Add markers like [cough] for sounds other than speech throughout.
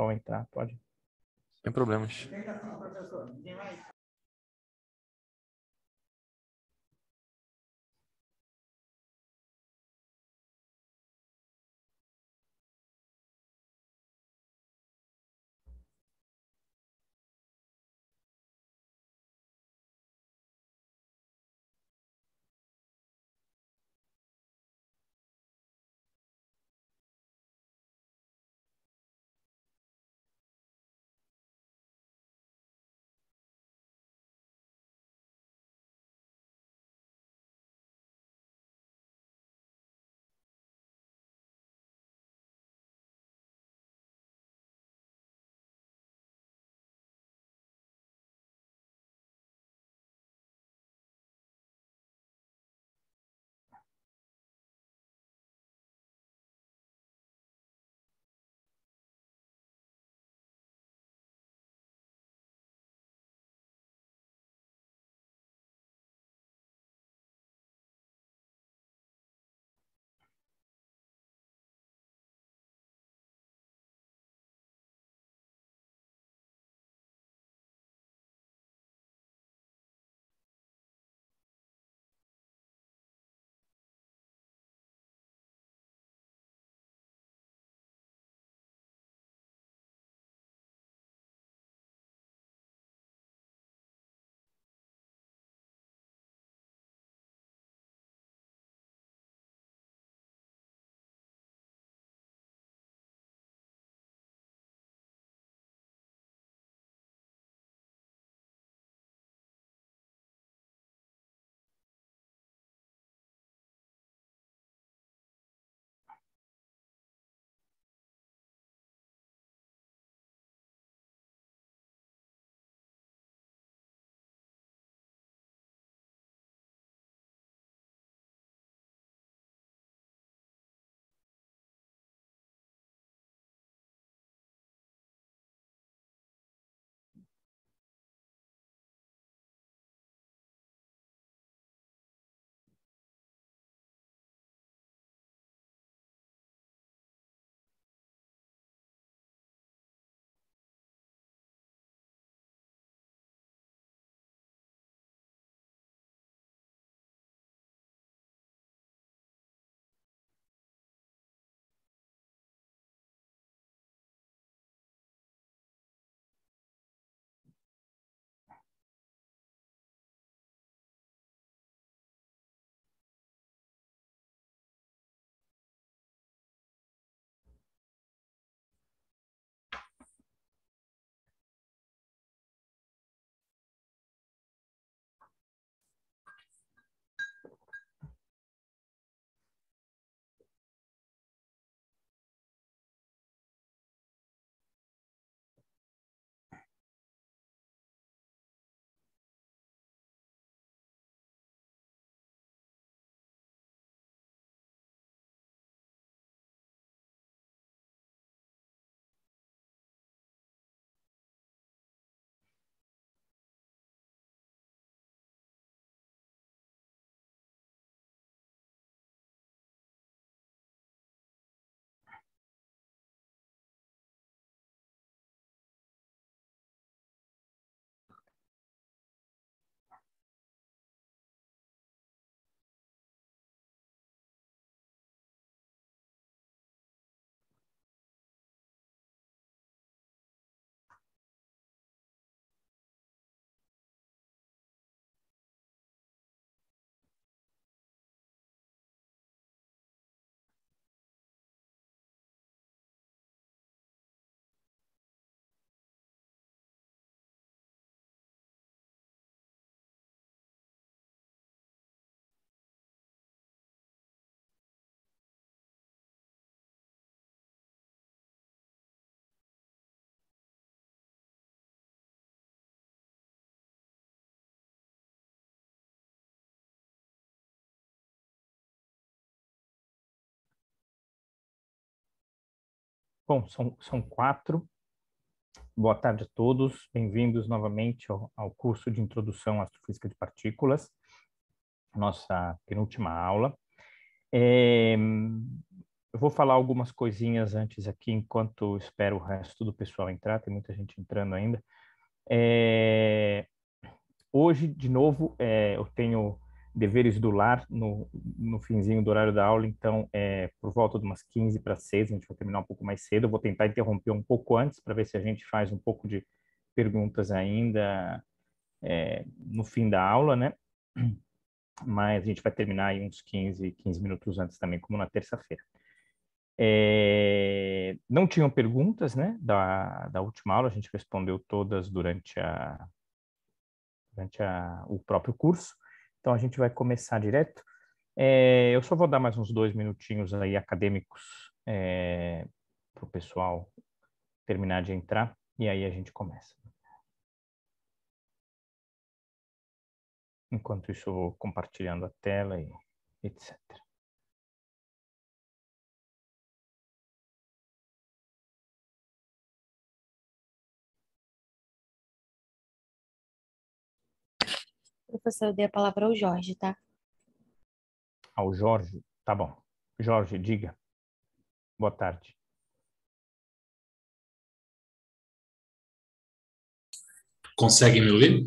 pessoal entrar, pode. Sem problemas. Bom, são, são quatro. Boa tarde a todos. Bem-vindos novamente ao, ao, curso de Introdução à Astrofísica de Partículas, nossa penúltima aula. É, eu vou falar algumas coisinhas antes aqui, enquanto espero o resto do pessoal entrar, tem muita gente entrando ainda. É, hoje, de novo, é, eu tenho deveres do lar no, no finzinho do horário da aula, então é por volta de umas 15 para 6, a gente vai terminar um pouco mais cedo. Eu vou tentar interromper um pouco antes para ver se a gente faz um pouco de perguntas ainda é, no fim da aula, né? Mas a gente vai terminar aí uns 15, 15 minutos antes também, como na terça-feira. É, não tinham perguntas, né? Da, da última aula, a gente respondeu todas durante a durante a, o próprio curso. Então a gente vai começar direto. É, eu só vou dar mais uns dois minutinhos aí acadêmicos é, para o pessoal terminar de entrar e aí a gente começa. Enquanto isso, eu vou compartilhando a tela e etc. Professor, eu dei a palavra ao Jorge, tá? Ao Jorge? Tá bom. Jorge, diga. Boa tarde. Consegue me ouvir?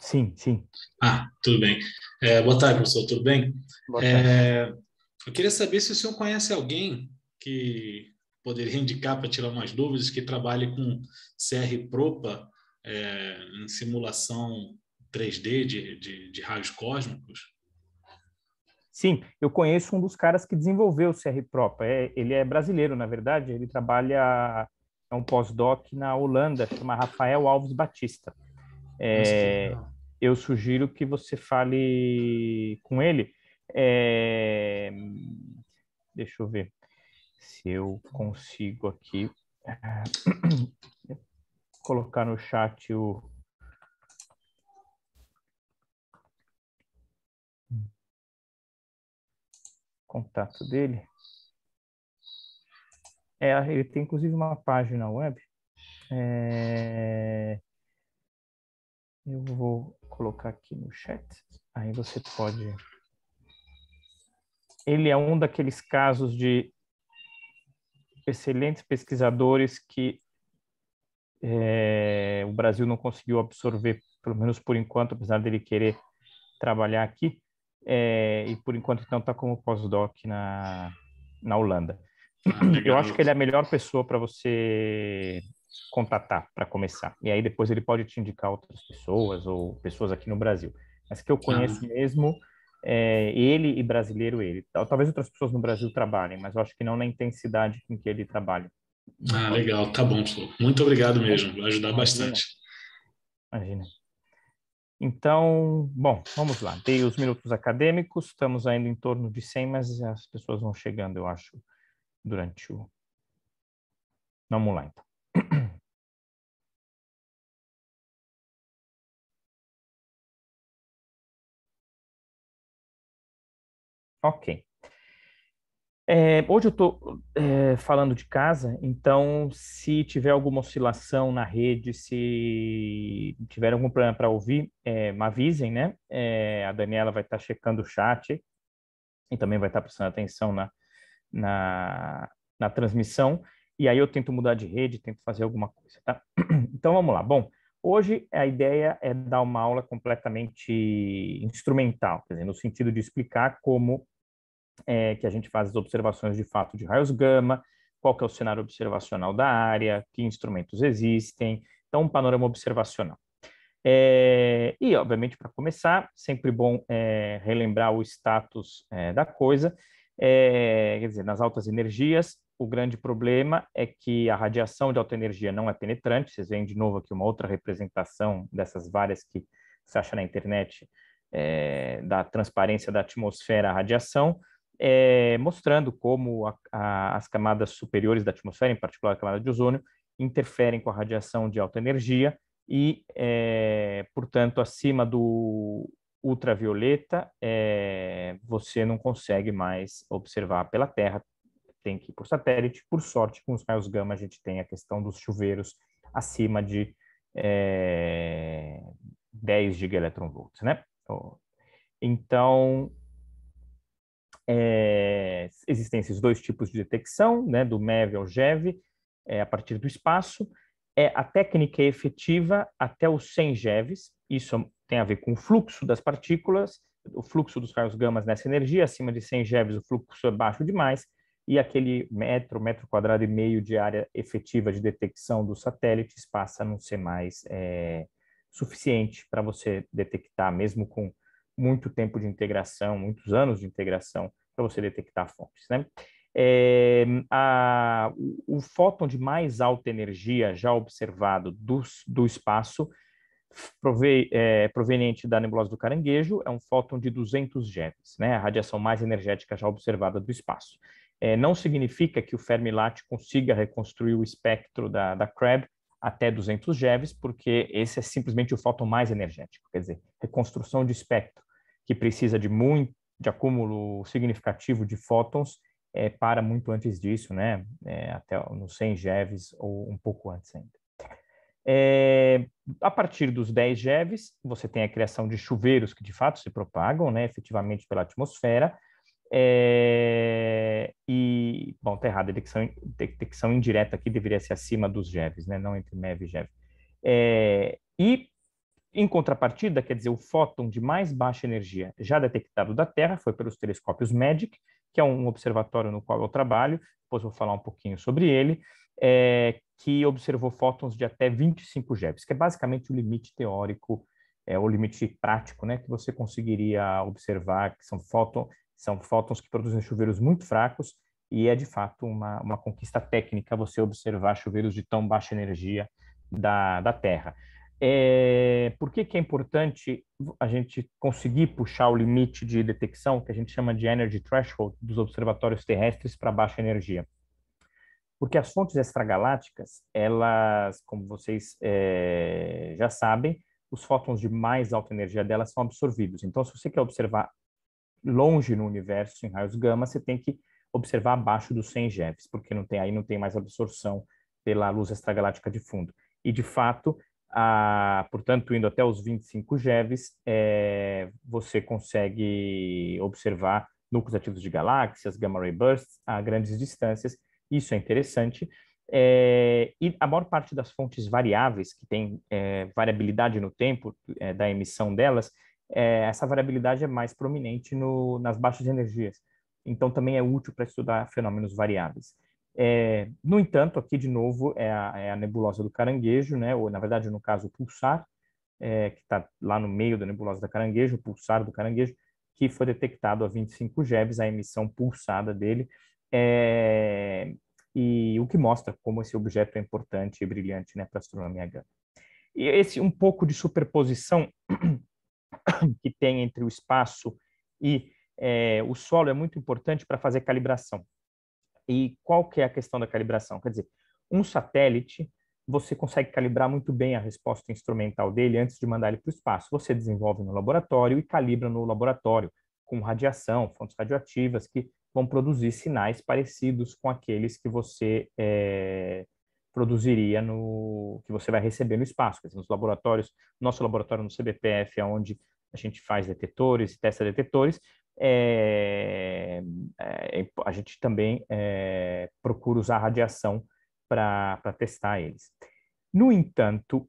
Sim, sim. Ah, tudo bem. É, boa tarde, professor, tudo bem? Boa tarde. É, eu queria saber se o senhor conhece alguém que poderia [laughs] indicar para tirar umas dúvidas, que trabalhe com CR Propa é, em simulação 3D de, de, de raios cósmicos? Sim, eu conheço um dos caras que desenvolveu o CRPROP. É, ele é brasileiro, na verdade, ele trabalha, é um pós-doc na Holanda, chama Rafael Alves Batista. É, eu sugiro que você fale com ele. É, deixa eu ver se eu consigo aqui ah, [clears throat] colocar no chat o, contato dele. É, ele tem inclusive uma página web. É... Eu vou colocar aqui no chat. Aí você pode. Ele é um daqueles casos de excelentes pesquisadores que é, o Brasil não conseguiu absorver, pelo menos por enquanto, apesar dele querer trabalhar aqui é, e por enquanto então está como pós-doc na, na Holanda. Ah, [clears throat] eu acho que ele é a melhor pessoa para você contatar para começar. E aí depois ele pode te indicar outras pessoas ou pessoas aqui no Brasil. Mas que eu ah. conheço mesmo é, ele e brasileiro ele. Talvez outras pessoas no Brasil trabalhem, mas eu acho que não na intensidade com que ele trabalha. Ah, legal, tá bom, Flo. Muito obrigado mesmo, vai ajudar bastante. Imagina. Então, bom, vamos lá. Dei os minutos acadêmicos, estamos ainda em torno de 100, mas as pessoas vão chegando, eu acho, durante o. Vamos lá, então. [clears throat] ok. É, hoje eu estou é, falando de casa, então se tiver alguma oscilação na rede, se tiver algum problema para ouvir, é, me avisem, né? É, a Daniela vai estar tá checando o chat e também vai estar tá prestando atenção na, na, na, transmissão. E aí eu tento mudar de rede, tento fazer alguma coisa, tá? [clears throat] Então vamos lá. Bom, hoje a ideia é dar uma aula completamente instrumental, quer dizer, no sentido de explicar como é, que a gente faz as observações de fato de raios gama, qual que é o cenário observacional da área, que instrumentos existem, então um panorama observacional. É, e, obviamente, para começar, sempre bom é, relembrar o status é, da coisa, é, quer dizer, nas altas energias, o grande problema é que a radiação de alta energia não é penetrante, vocês veem de novo aqui uma outra representação dessas várias que se acha na internet, é, da transparência da atmosfera à radiação, é, mostrando como a, a, as camadas superiores da atmosfera, em particular a camada de ozônio, interferem com a radiação de alta energia e, é, portanto, acima do ultravioleta, é, você não consegue mais observar pela Terra, tem que ir por satélite. Por sorte, com os raios gama, a gente tem a questão dos chuveiros acima de é, 10 gigaelectronvolts, né? Então, é, existem esses dois tipos de detecção, né, do MEV ao GEV, é, a partir do espaço. É, a técnica é efetiva até os 100 GEVs, isso tem a ver com o fluxo das partículas, o fluxo dos raios gamas nessa energia, acima de 100 GeVs o fluxo é baixo demais, e aquele metro, metro quadrado e meio de área efetiva de detecção dos satélites passa a não ser mais é, suficiente para você detectar, mesmo com muito tempo de integração, muitos anos de integração para você detectar fontes, né? É, a, o, fóton de mais alta energia já observado do, do espaço é, proveniente da nebulosa do caranguejo é um fóton de 200 GeVs, né? A radiação mais energética já observada do espaço. É, não significa que o Fermilat consiga reconstruir o espectro da, da Crab até 200 GeVs, porque esse é simplesmente o fóton mais energético, quer dizer, reconstrução de espectro que precisa de muito de acúmulo significativo de fótons é, para muito antes disso, né? É, até nos 100 GeVs ou um pouco antes ainda. É, a partir dos 10 GeVs, você tem a criação de chuveiros que de fato se propagam, né, efetivamente pela atmosfera. É, e, bom, tá errado, a detecção, detecção indireta aqui deveria ser acima dos GeVs, né, não entre MEV e GeV. É, e em contrapartida, quer dizer, o fóton de mais baixa energia já detectado da Terra foi pelos telescópios MAGIC, que é um observatório no qual eu trabalho, depois vou falar um pouquinho sobre ele, é, que observou fótons de até 25 GeVs, que é basicamente o limite teórico, é, o limite prático, né, que você conseguiria observar, que são, fóton, são fótons que produzem chuveiros muito fracos, e é de fato uma, uma conquista técnica você observar chuveiros de tão baixa energia da, da Terra. É, por que, que é importante a gente conseguir puxar o limite de detecção, que a gente chama de energy threshold, dos observatórios terrestres para baixa energia? Porque as fontes extragalácticas, elas, como vocês é, já sabem, os fótons de mais alta energia delas são absorvidos. Então, se você quer observar longe no universo, em raios gama, você tem que observar abaixo dos 100 GeV, porque não tem, aí não tem mais absorção pela luz extragaláctica de fundo. E, de fato, a, portanto, indo até os 25 GeVs, é, você consegue observar núcleos ativos de galáxias, gamma-ray bursts a grandes distâncias, isso é interessante. É, e a maior parte das fontes variáveis, que tem é, variabilidade no tempo é, da emissão delas, é, essa variabilidade é mais prominente no, nas baixas energias. Então, também é útil para estudar fenômenos variáveis. É, no entanto, aqui de novo é a, é a, nebulosa do caranguejo, né? ou na verdade, no caso, o pulsar, é, que está lá no meio da nebulosa do caranguejo, o pulsar do caranguejo, que foi detectado a 25 GeVs, a emissão pulsada dele, é, e o que mostra como esse objeto é importante e brilhante né, para a astronomia gama. E esse um pouco de superposição [coughs] que tem entre o espaço e é, o solo é muito importante para fazer calibração. E qual que é a questão da calibração? Quer dizer, um satélite, você consegue calibrar muito bem a resposta instrumental dele antes de mandar ele para o espaço. Você desenvolve no laboratório e calibra no laboratório com radiação, fontes radioativas que vão produzir sinais parecidos com aqueles que você é, produziria no que você vai receber no espaço, quer dizer, nos laboratórios, nosso laboratório no CBPF, é onde a gente faz detetores, testa detetores, é, é, é, a gente também é, procura usar radiação para testar eles. No entanto,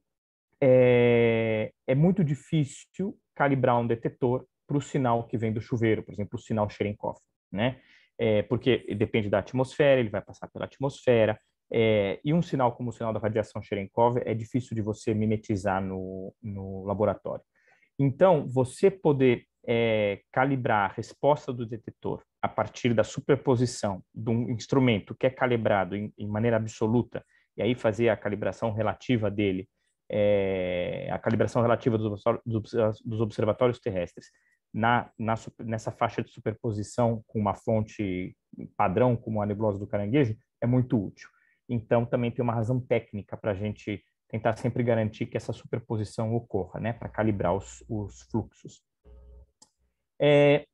é, é, muito difícil calibrar um detetor para o sinal que vem do chuveiro, por exemplo, o sinal Cherenkov, né? É, porque depende da atmosfera, ele vai passar pela atmosfera, e um sinal como o sinal da radiação Cherenkov é difícil de você mimetizar no, no laboratório. Então, você poder é, calibrar a resposta do detetor a partir da superposição de um instrumento que é calibrado em, em maneira absoluta, e aí fazer a calibração relativa dele, é, a calibração relativa dos, dos observatórios terrestres na, na, nessa faixa de superposição com uma fonte padrão, como a nebulosa do caranguejo, é muito útil. Então, também tem uma razão técnica para a gente tentar sempre garantir que essa superposição ocorra, né, para calibrar os, os fluxos. É,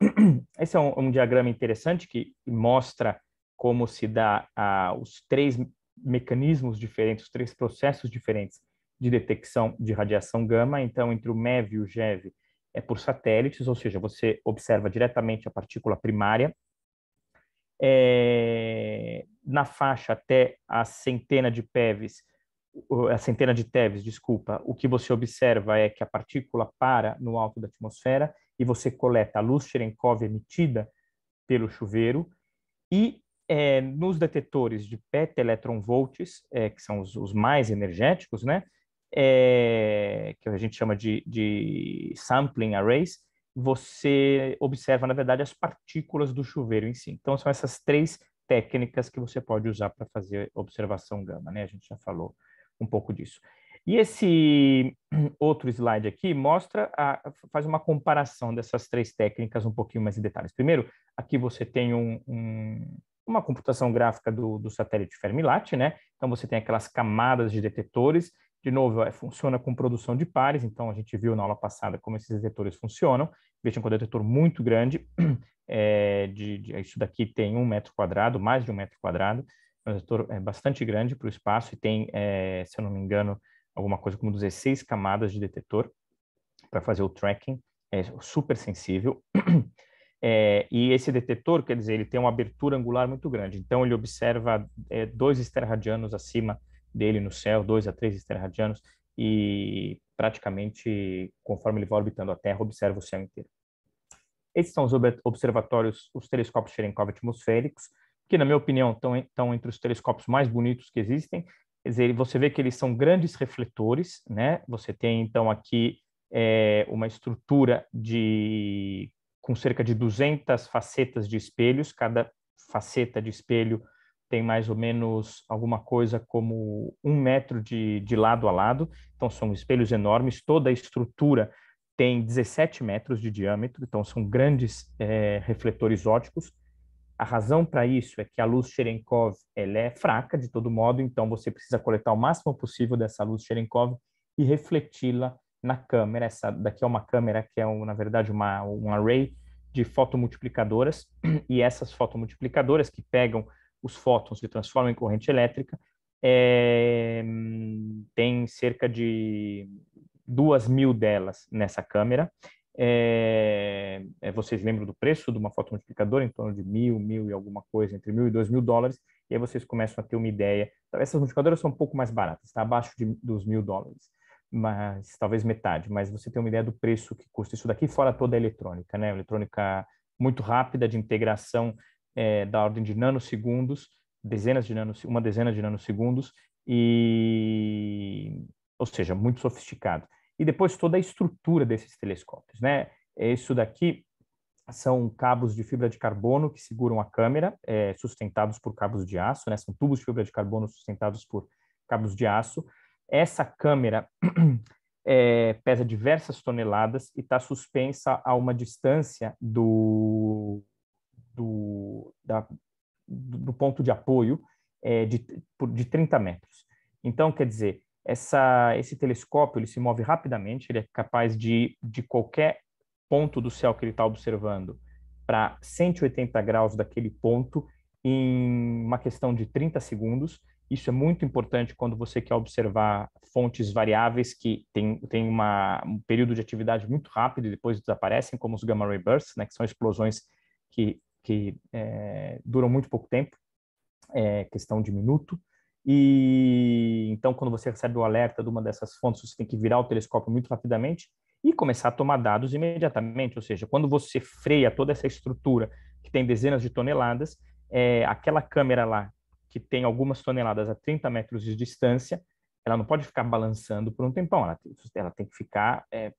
[clears throat] esse é um, um, diagrama interessante que mostra como se dá ah, os três mecanismos diferentes, os três processos diferentes de detecção de radiação gama. Então, entre o MEV e o GEV é por satélites, ou seja, você observa diretamente a partícula primária. É, na faixa até a centena de PEVs a centena de Teves, desculpa, o que você observa é que a partícula para no alto da atmosfera e você coleta a luz Cherenkov emitida pelo chuveiro e é, nos detetores de PET electron volts, é, que são os, os, mais energéticos, né, é, que a gente chama de, de sampling arrays, você observa, na verdade, as partículas do chuveiro em si. Então, são essas três técnicas que você pode usar para fazer observação gama, né? A gente já falou um pouco disso. E esse [clears throat] outro slide aqui mostra, a, faz uma comparação dessas três técnicas um pouquinho mais em detalhes. Primeiro, aqui você tem um, um, uma computação gráfica do, do satélite Fermilat, né? Então você tem aquelas camadas de detetores. De novo, é, funciona com produção de pares, então a gente viu na aula passada como esses detetores funcionam. Vejam que é um detetor muito grande, [clears throat] é, de, de, isso daqui tem um metro quadrado, mais de um metro quadrado um é, bastante grande para o espaço e tem, é, se eu não me engano, alguma coisa como 16 camadas de detetor para fazer o tracking, é super sensível. [clears throat] É, e esse detetor, quer dizer, ele tem uma abertura angular muito grande, então ele observa é, dois esterradianos acima dele no céu, dois a três esterradianos, e praticamente, conforme ele vai orbitando a Terra, observa o céu inteiro. Esses são os observatórios, os telescópios Cherenkov atmosféricos, que na minha opinião estão, estão entre os telescópios mais bonitos que existem. Quer dizer, você vê que eles são grandes refletores, né? Você tem então aqui é, uma estrutura de com cerca de 200 facetas de espelhos, cada faceta de espelho tem mais ou menos alguma coisa como um metro de, de lado a lado, então são espelhos enormes, toda a estrutura tem 17 metros de diâmetro, então são grandes é, refletores óticos, a razão para isso é que a luz Cherenkov ela é fraca, de todo modo, então você precisa coletar o máximo possível dessa luz Cherenkov e refleti-la na câmera. Essa daqui é uma câmera que é, um, na verdade, uma, um array de fotomultiplicadoras, [clears throat] e essas fotomultiplicadoras que pegam os fótons e transformam em corrente elétrica, é, hum, tem cerca de duas mil delas nessa câmera, é, é, vocês lembram do preço de uma foto em torno de mil, mil e alguma coisa, entre mil e dois mil dólares, e aí vocês começam a ter uma ideia. Essas multiplicadoras são um pouco mais baratas, está abaixo de, dos mil dólares, mas talvez metade, mas você tem uma ideia do preço que custa isso daqui, fora toda a é eletrônica, né? Eletrônica muito rápida de integração é, da ordem de nanosegundos, dezenas de nanos, uma dezena de nanosegundos, e ou seja, muito sofisticado e depois toda a estrutura desses telescópios, né? Isso daqui são cabos de fibra de carbono que seguram a câmera, é, sustentados por cabos de aço, né? São tubos de fibra de carbono sustentados por cabos de aço. Essa câmera [clears throat] é, pesa diversas toneladas e está suspensa a uma distância do, do, da, do ponto de apoio é, de, de 30 metros. Então, quer dizer, essa, esse telescópio ele se move rapidamente, ele é capaz de, de qualquer ponto do céu que ele está observando para 180 graus daquele ponto em uma questão de 30 segundos. Isso é muito importante quando você quer observar fontes variáveis que têm tem uma, um período de atividade muito rápido e depois desaparecem, como os gamma ray bursts, né, que são explosões que, que é, duram muito pouco tempo, é, questão de minuto. E então, quando você recebe o alerta de uma dessas fontes, você tem que virar o telescópio muito rapidamente e começar a tomar dados imediatamente. Ou seja, quando você freia toda essa estrutura que tem dezenas de toneladas, é, aquela câmera lá que tem algumas toneladas a 30 metros de distância, ela não pode ficar balançando por um tempão, ela tem, ela tem que ficar é,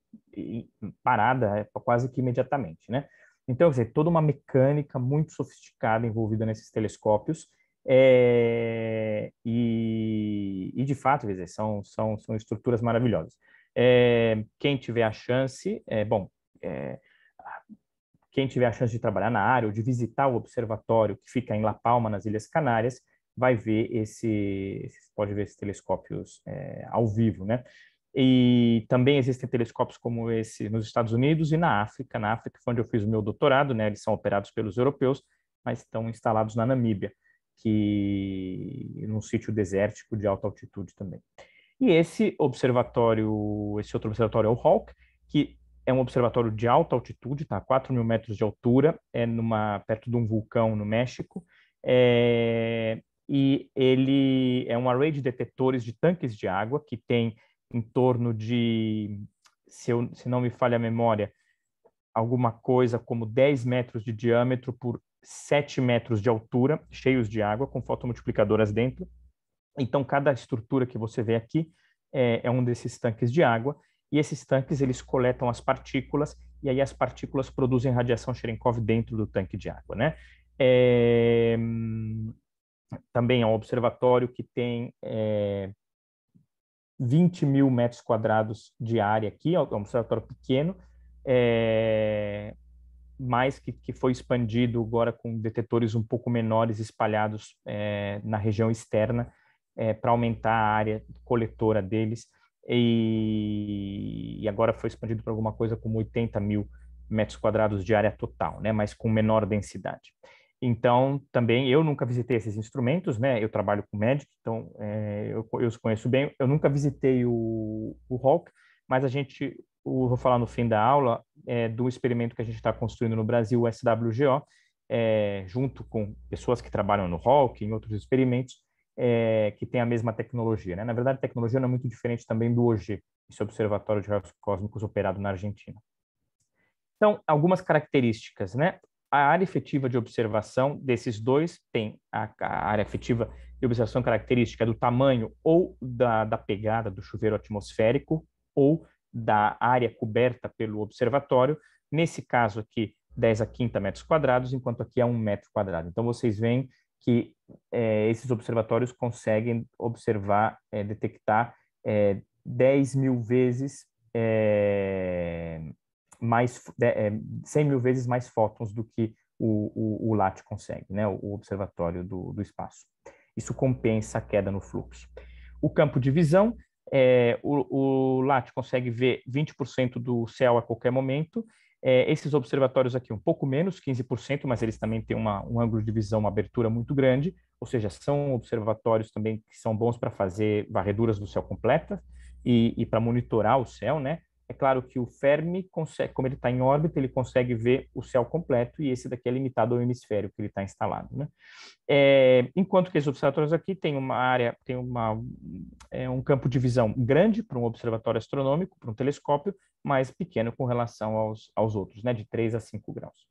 parada é, quase que imediatamente, né? Então, quer dizer, toda uma mecânica muito sofisticada envolvida nesses telescópios é, e, e, de fato, quer dizer, são, são, são estruturas maravilhosas. É, quem tiver a chance, é, bom, é, quem tiver a chance de trabalhar na área ou de visitar o observatório que fica em La Palma, nas Ilhas Canárias, vai ver esse, pode ver esses telescópios é, ao vivo, né? E também existem telescópios como esse nos Estados Unidos e na África. Na África onde eu fiz o meu doutorado, né? Eles são operados pelos europeus, mas estão instalados na Namíbia que num sítio desértico de alta altitude também. E esse observatório, esse outro observatório é o Hawk, que é um observatório de alta altitude, tá? 4 mil metros de altura, é numa perto de um vulcão no México, é, e ele é um array de detetores de tanques de água que tem em torno de, se, eu, se não me falha a memória, alguma coisa como 10 metros de diâmetro por 7 metros de altura, cheios de água, com fotomultiplicadoras dentro. Então, cada estrutura que você vê aqui é, é um desses tanques de água, e esses tanques eles coletam as partículas, e aí as partículas produzem radiação Cherenkov dentro do tanque de água, né? É, também é um observatório que tem é, 20 mil metros quadrados de área aqui, é um observatório pequeno, é, mais que, que foi expandido agora com detetores um pouco menores espalhados é, na região externa é, eh, para aumentar a área coletora deles e, e agora foi expandido para alguma coisa como 80 mil metros quadrados de área total, né, mas com menor densidade. Então, também, eu nunca visitei esses instrumentos, né? Eu trabalho com médico então é, eu, eu os conheço bem. Eu nunca visitei o, o hawk mas a gente eu vou falar no fim da aula, é, do experimento que a gente está construindo no Brasil, o SWGO, é, junto com pessoas que trabalham no Hawk, em outros experimentos, é, que tem a mesma tecnologia. Né? Na verdade, a tecnologia não é muito diferente também do OG, esse Observatório de Raios Cósmicos operado na Argentina. Então, algumas características, né? A área efetiva de observação desses dois tem a, a área efetiva de observação característica do tamanho ou da, da pegada do chuveiro atmosférico ou da área coberta pelo observatório, nesse caso aqui 10 a quinta metros quadrados, enquanto aqui é 1 metro quadrado. Então vocês veem que é, esses observatórios conseguem observar, é, detectar é, 10 mil vezes é, mais, de, 100 mil vezes mais fótons do que o, o, o LAT consegue, né? o, o observatório do, do espaço. Isso compensa a queda no fluxo. O campo de visão é, o, o LAT consegue ver 20% do céu a qualquer momento, é, esses observatórios aqui um pouco menos, 15%, mas eles também têm uma, um ângulo de visão, uma abertura muito grande, ou seja, são observatórios também que são bons para fazer varreduras do céu completa e, e para monitorar o céu, né? É claro que o Fermi, consegue, como ele está em órbita, ele consegue ver o céu completo e esse daqui é limitado ao hemisfério que ele está instalado. Né? É, enquanto que os observatórios aqui têm uma área, tem uma, é, um campo de visão grande para um observatório astronômico, para um telescópio, mas pequeno com relação aos, aos outros, né? de 3 a 5 graus.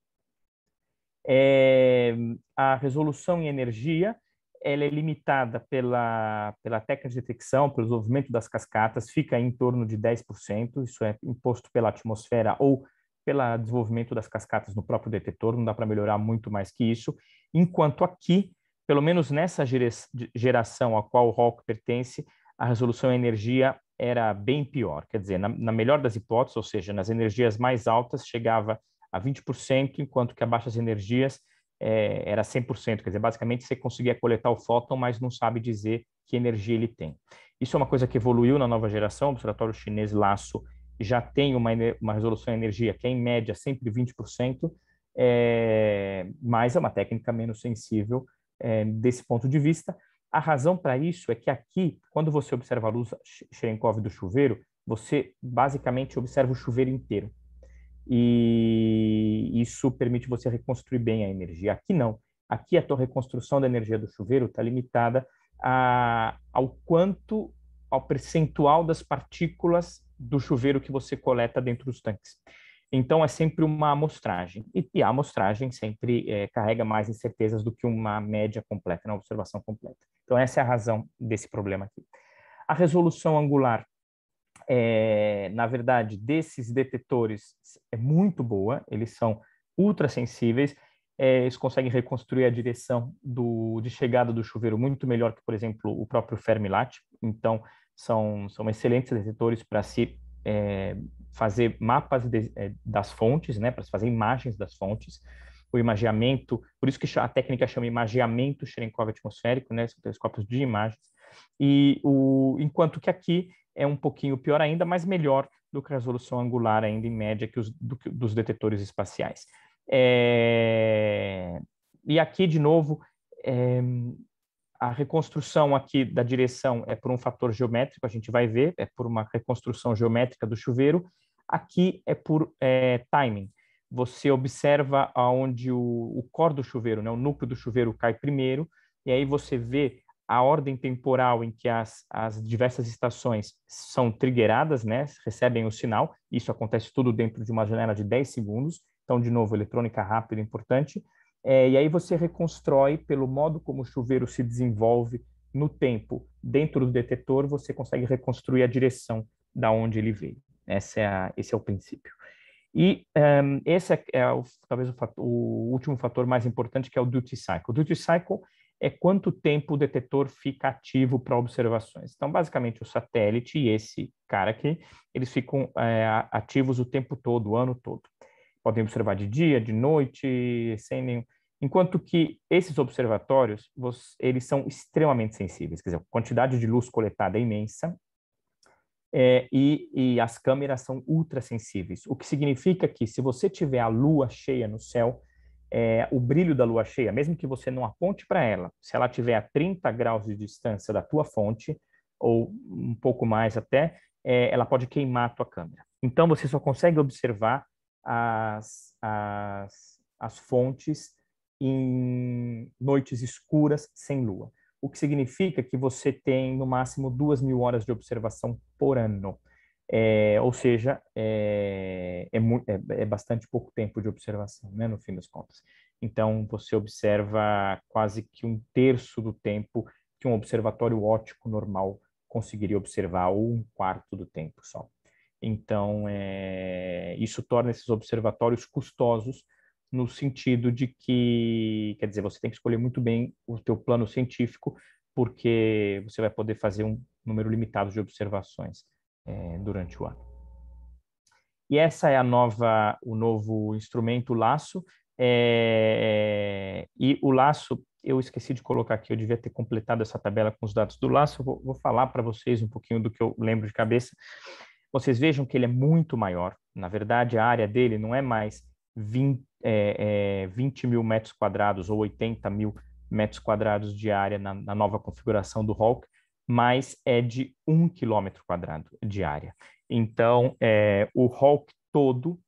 É, a resolução em energia ela é limitada pela, pela técnica de detecção, pelo desenvolvimento das cascatas, fica em torno de 10%, isso é imposto pela atmosfera ou pelo desenvolvimento das cascatas no próprio detetor, não dá para melhorar muito mais que isso, enquanto aqui, pelo menos nessa geração a qual o Hawk pertence, a resolução energia era bem pior, quer dizer, na, na melhor das hipóteses, ou seja, nas energias mais altas chegava a 20%, enquanto que a baixas energias é, era 100%, quer dizer, basicamente você conseguia coletar o fóton, mas não sabe dizer que energia ele tem. Isso é uma coisa que evoluiu na nova geração, o observatório chinês LASSO já tem uma, uma resolução de energia que é em média sempre 20%, é, mas é uma técnica menos sensível é, desse ponto de vista. A razão para isso é que aqui, quando você observa a luz Cherenkov do chuveiro, você basicamente observa o chuveiro inteiro e isso permite você reconstruir bem a energia. Aqui não. Aqui a tua reconstrução da energia do chuveiro está limitada a, ao quanto, ao percentual das partículas do chuveiro que você coleta dentro dos tanques. Então é sempre uma amostragem e, e a amostragem sempre é, carrega mais incertezas do que uma média completa, uma observação completa. Então essa é a razão desse problema aqui. A resolução angular é, na verdade, desses detetores é muito boa, eles são ultra sensíveis, é, eles conseguem reconstruir a direção do, de chegada do chuveiro muito melhor que, por exemplo, o próprio Fermilat. Então, são, são excelentes detetores para se é, fazer mapas de, é, das fontes, né, para se fazer imagens das fontes. O imageamento, por isso que a técnica chama imageamento Cherenkov atmosférico, né, são telescópios de imagens. E o, enquanto que aqui é um pouquinho pior ainda, mas melhor do que a resolução angular ainda em média que os, do, dos detetores espaciais. É... E aqui, de novo, é... a reconstrução aqui da direção é por um fator geométrico, a gente vai ver, é por uma reconstrução geométrica do chuveiro. Aqui é por é, timing. Você observa aonde o, o core do chuveiro, né, o núcleo do chuveiro cai primeiro, e aí você vê a ordem temporal em que as, as diversas estações são triggeradas, né, recebem o sinal, isso acontece tudo dentro de uma janela de 10 segundos, então, de novo, eletrônica rápida, importante, é, e aí você reconstrói pelo modo como o chuveiro se desenvolve no tempo. Dentro do detetor, você consegue reconstruir a direção da onde ele veio. Essa é a, esse é o princípio. E um, ehm, esse é, é o, talvez o, fator, o, último fator mais importante, que é o duty cycle. O duty cycle é quanto tempo o detetor fica ativo para observações. Então, basicamente, o satélite e esse cara aqui, eles ficam é, ativos o tempo todo, o ano todo. Podem observar de dia, de noite, sem nenhum... Enquanto que esses observatórios, eles são extremamente sensíveis, quer dizer, a quantidade de luz coletada é imensa é, e, e as câmeras são ultra sensíveis. o que significa que se você tiver a lua cheia no céu, é, o brilho da lua cheia, mesmo que você não aponte para ela, se ela tiver a 30 graus de distância da tua fonte, ou um pouco mais até, é, ela pode queimar a tua câmera. Então, você só consegue observar as, as, as fontes em noites escuras sem lua, o que significa que você tem, no máximo, duas mil horas de observação por ano. É, ou seja, é, é, é, é, bastante pouco tempo de observação, né, no fim das contas. Então, você observa quase que um terço do tempo que um observatório ótico normal conseguiria observar, ou um quarto do tempo só. Então, é, isso torna esses observatórios custosos no sentido de que, quer dizer, você tem que escolher muito bem o teu plano científico, porque você vai poder fazer um número limitado de observações é, durante o ano. E essa é a nova, o novo instrumento, o laço. É, e o laço, eu esqueci de colocar aqui, eu devia ter completado essa tabela com os dados do laço. Vou, vou falar para vocês um pouquinho do que eu lembro de cabeça. Vocês vejam que ele é muito maior. Na verdade, a área dele não é mais 20, é, é, 20 mil metros quadrados ou 80 mil metros quadrados de área na, na nova configuração do Hulk mas é de um quilômetro quadrado de área. Então, é, o Hulk todo,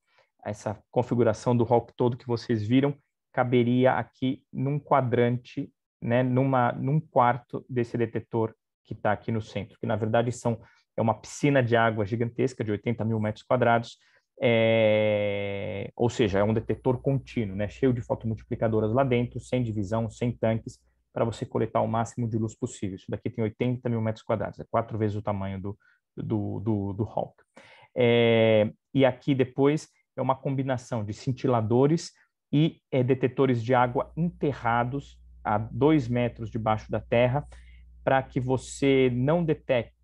essa configuração do Hulk todo que vocês viram, caberia aqui num quadrante, né, numa, num quarto desse detetor que está aqui no centro, que na verdade são, é uma piscina de água gigantesca de 80 mil metros quadrados, é, ou seja, é um detetor contínuo, né, cheio de fotomultiplicadoras lá dentro, sem divisão, sem tanques, para você coletar o máximo de luz possível. Isso daqui tem 80 mil metros quadrados, é quatro vezes o tamanho do, do, do, do É, e aqui depois é uma combinação de cintiladores e é, detetores de água enterrados a dois metros debaixo da terra para que você não detecte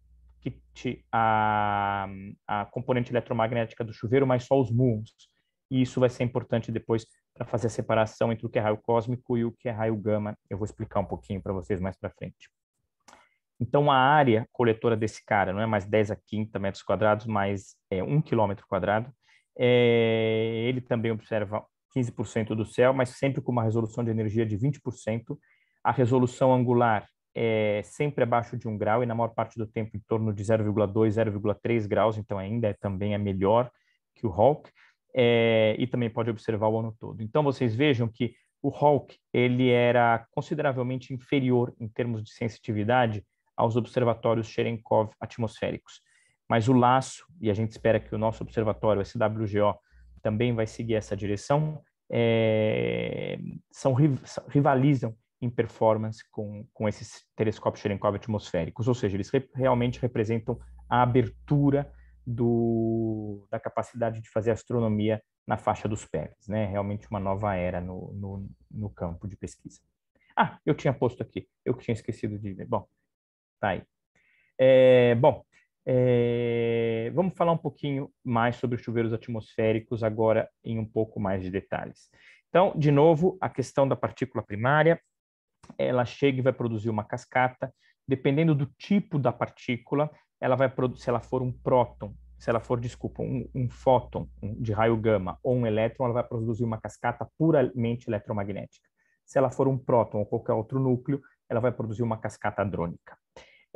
a, a componente eletromagnética do chuveiro, mas só os muons. E isso vai ser importante depois para fazer a separação entre o que é raio cósmico e o que é raio gama. Eu vou explicar um pouquinho para vocês mais para frente. Então, a área coletora desse cara não é mais 10 a 50 metros quadrados, mas é 1 quilômetro quadrado. É, ele também observa 15% do céu, mas sempre com uma resolução de energia de 20%. A resolução angular é sempre abaixo de 1 grau e, na maior parte do tempo, em torno de 0,2, 0,3 graus, então ainda é, também é melhor que o Hawk é, e também pode observar o ano todo. Então vocês vejam que o Hulk ele era consideravelmente inferior em termos de sensitividade aos observatórios Cherenkov atmosféricos. Mas o laço, e a gente espera que o nosso observatório, o SWGO, também vai seguir essa direção, é, são, rivalizam em performance com, com esses telescópios Cherenkov atmosféricos, ou seja, eles re, realmente representam a abertura do, da capacidade de fazer astronomia na faixa dos pés, né? Realmente uma nova era no, no, no, campo de pesquisa. Ah, eu tinha posto aqui, eu tinha esquecido de ver. Bom, tá aí. É, bom, é, vamos falar um pouquinho mais sobre os chuveiros atmosféricos agora em um pouco mais de detalhes. Então, de novo, a questão da partícula primária, ela chega e vai produzir uma cascata, dependendo do tipo da partícula, ela vai produzir, se ela for um próton, se ela for, desculpa, um, um fóton de raio gama ou um elétron, ela vai produzir uma cascata puramente eletromagnética. Se ela for um próton ou qualquer outro núcleo, ela vai produzir uma cascata drônica.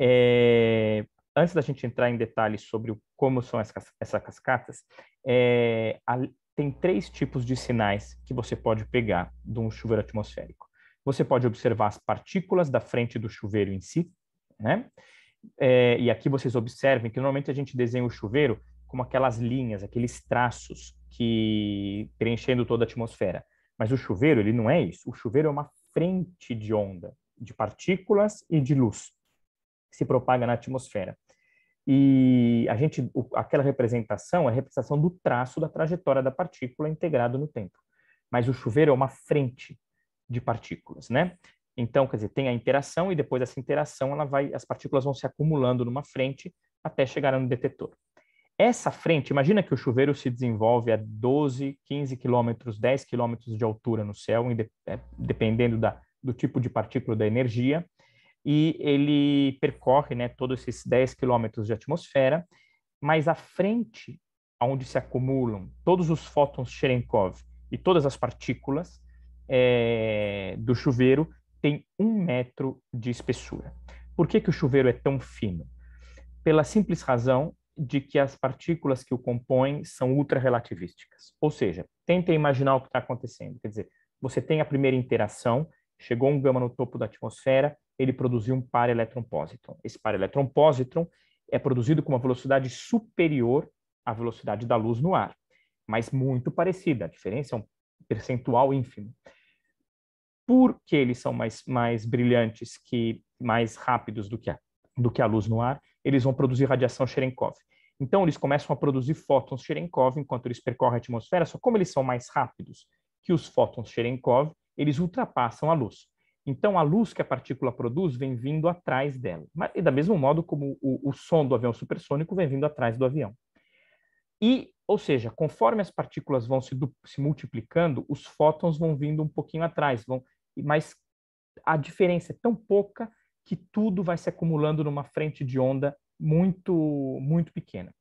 É, antes da gente entrar em detalhes sobre como são essas, essas cascatas, é, a, tem três tipos de sinais que você pode pegar de um chuveiro atmosférico. Você pode observar as partículas da frente do chuveiro em si, né? é, e aqui vocês observem que normalmente a gente desenha o chuveiro como aquelas linhas, aqueles traços que preenchendo toda a atmosfera. Mas o chuveiro, ele não é isso. O chuveiro é uma frente de onda, de partículas e de luz que se propaga na atmosfera. E a gente, aquela representação é a representação do traço da trajetória da partícula integrado no tempo. Mas o chuveiro é uma frente de partículas, né? Então, quer dizer, tem a interação e depois dessa interação ela vai, as partículas vão se acumulando numa frente até chegar no detetor. Essa frente, imagina que o chuveiro se desenvolve a 12, 15 quilômetros, 10 quilômetros de altura no céu, é, dependendo da, do tipo de partícula da energia, e ele percorre né, todos esses 10 quilômetros de atmosfera, mas a frente onde se acumulam todos os fótons Cherenkov e todas as partículas é, do chuveiro tem um metro de espessura. Por que, que o chuveiro é tão fino? Pela simples razão de que as partículas que o compõem são relativísticas. Ou seja, tenta imaginar o que está acontecendo. Quer dizer, você tem a primeira interação, chegou um gama no topo da atmosfera, ele produziu um par elétron-positron. Esse par elétron-positron é produzido com uma velocidade superior à velocidade da luz no ar, mas muito parecida. A diferença é um percentual ínfimo porque eles são mais, mais brilhantes, que mais rápidos do que, a, do que a luz no ar, eles vão produzir radiação Cherenkov. Então, eles começam a produzir fótons Cherenkov enquanto eles percorrem a atmosfera, só como eles são mais rápidos que os fótons Cherenkov, eles ultrapassam a luz. Então, a luz que a partícula produz vem vindo atrás dela. Mas, e da mesmo modo como o, o som do avião supersônico vem vindo atrás do avião. E, ou seja, conforme as partículas vão se, se multiplicando, os fótons vão vindo um pouquinho atrás, vão mas a diferença é tão pouca que tudo vai se acumulando numa frente de onda muito, muito pequena.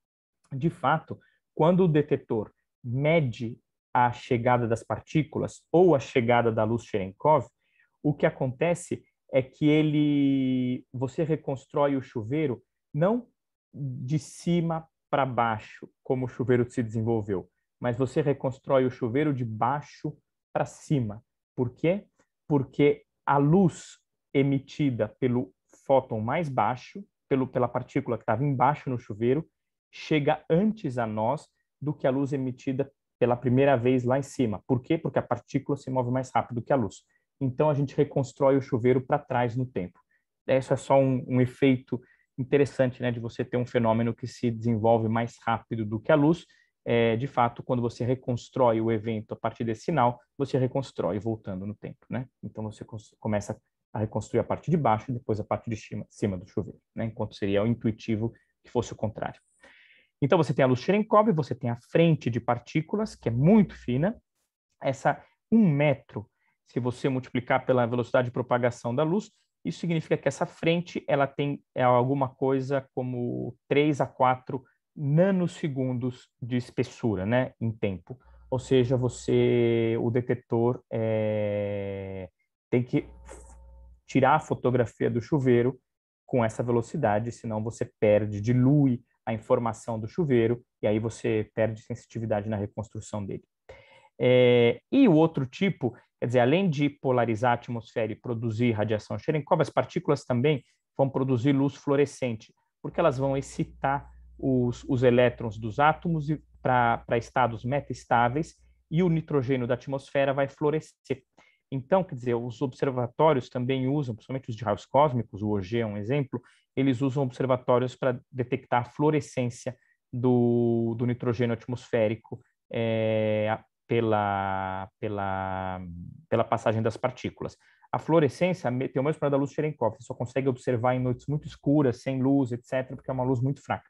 De fato, quando o detetor mede a chegada das partículas ou a chegada da luz Cherenkov, o que acontece é que ele, você reconstrói o chuveiro não de cima para baixo, como o chuveiro se desenvolveu, mas você reconstrói o chuveiro de baixo para cima. Por quê? porque a luz emitida pelo fóton mais baixo, pelo, pela partícula que estava embaixo no chuveiro, chega antes a nós do que a luz emitida pela primeira vez lá em cima. Por quê? Porque a partícula se move mais rápido que a luz. Então a gente reconstrói o chuveiro para trás no tempo. Isso é só um, um efeito interessante, né, de você ter um fenômeno que se desenvolve mais rápido do que a luz é, de fato, quando você reconstrói o evento a partir desse sinal, você reconstrói voltando no tempo, né? Então você começa a reconstruir a parte de baixo e depois a parte de cima, cima do chuveiro, né? Enquanto seria o intuitivo que fosse o contrário. Então você tem a luz Cherenkov, você tem a frente de partículas, que é muito fina. Essa um metro, se você multiplicar pela velocidade de propagação da luz, isso significa que essa frente ela tem é alguma coisa como 3 a 4 nanosegundos de espessura, né, em tempo. Ou seja, você, o detector é, tem que tirar a fotografia do chuveiro com essa velocidade, senão você perde, dilui a informação do chuveiro e aí você perde sensitividade na reconstrução dele. É, e o outro tipo, quer dizer, além de polarizar a atmosfera e produzir radiação Cherenkov, as partículas também vão produzir luz fluorescente, porque elas vão excitar os, os elétrons dos átomos para estados metaestáveis e o nitrogênio da atmosfera vai florescer. Então, quer dizer, os observatórios também usam, principalmente os de raios cósmicos, o OG é um exemplo, eles usam observatórios para detectar a fluorescência do, do nitrogênio atmosférico é, pela, pela, pela passagem das partículas. A fluorescência tem o mesmo problema da luz Cherenkov, Você só consegue observar em noites muito escuras, sem luz, etc., porque é uma luz muito fraca.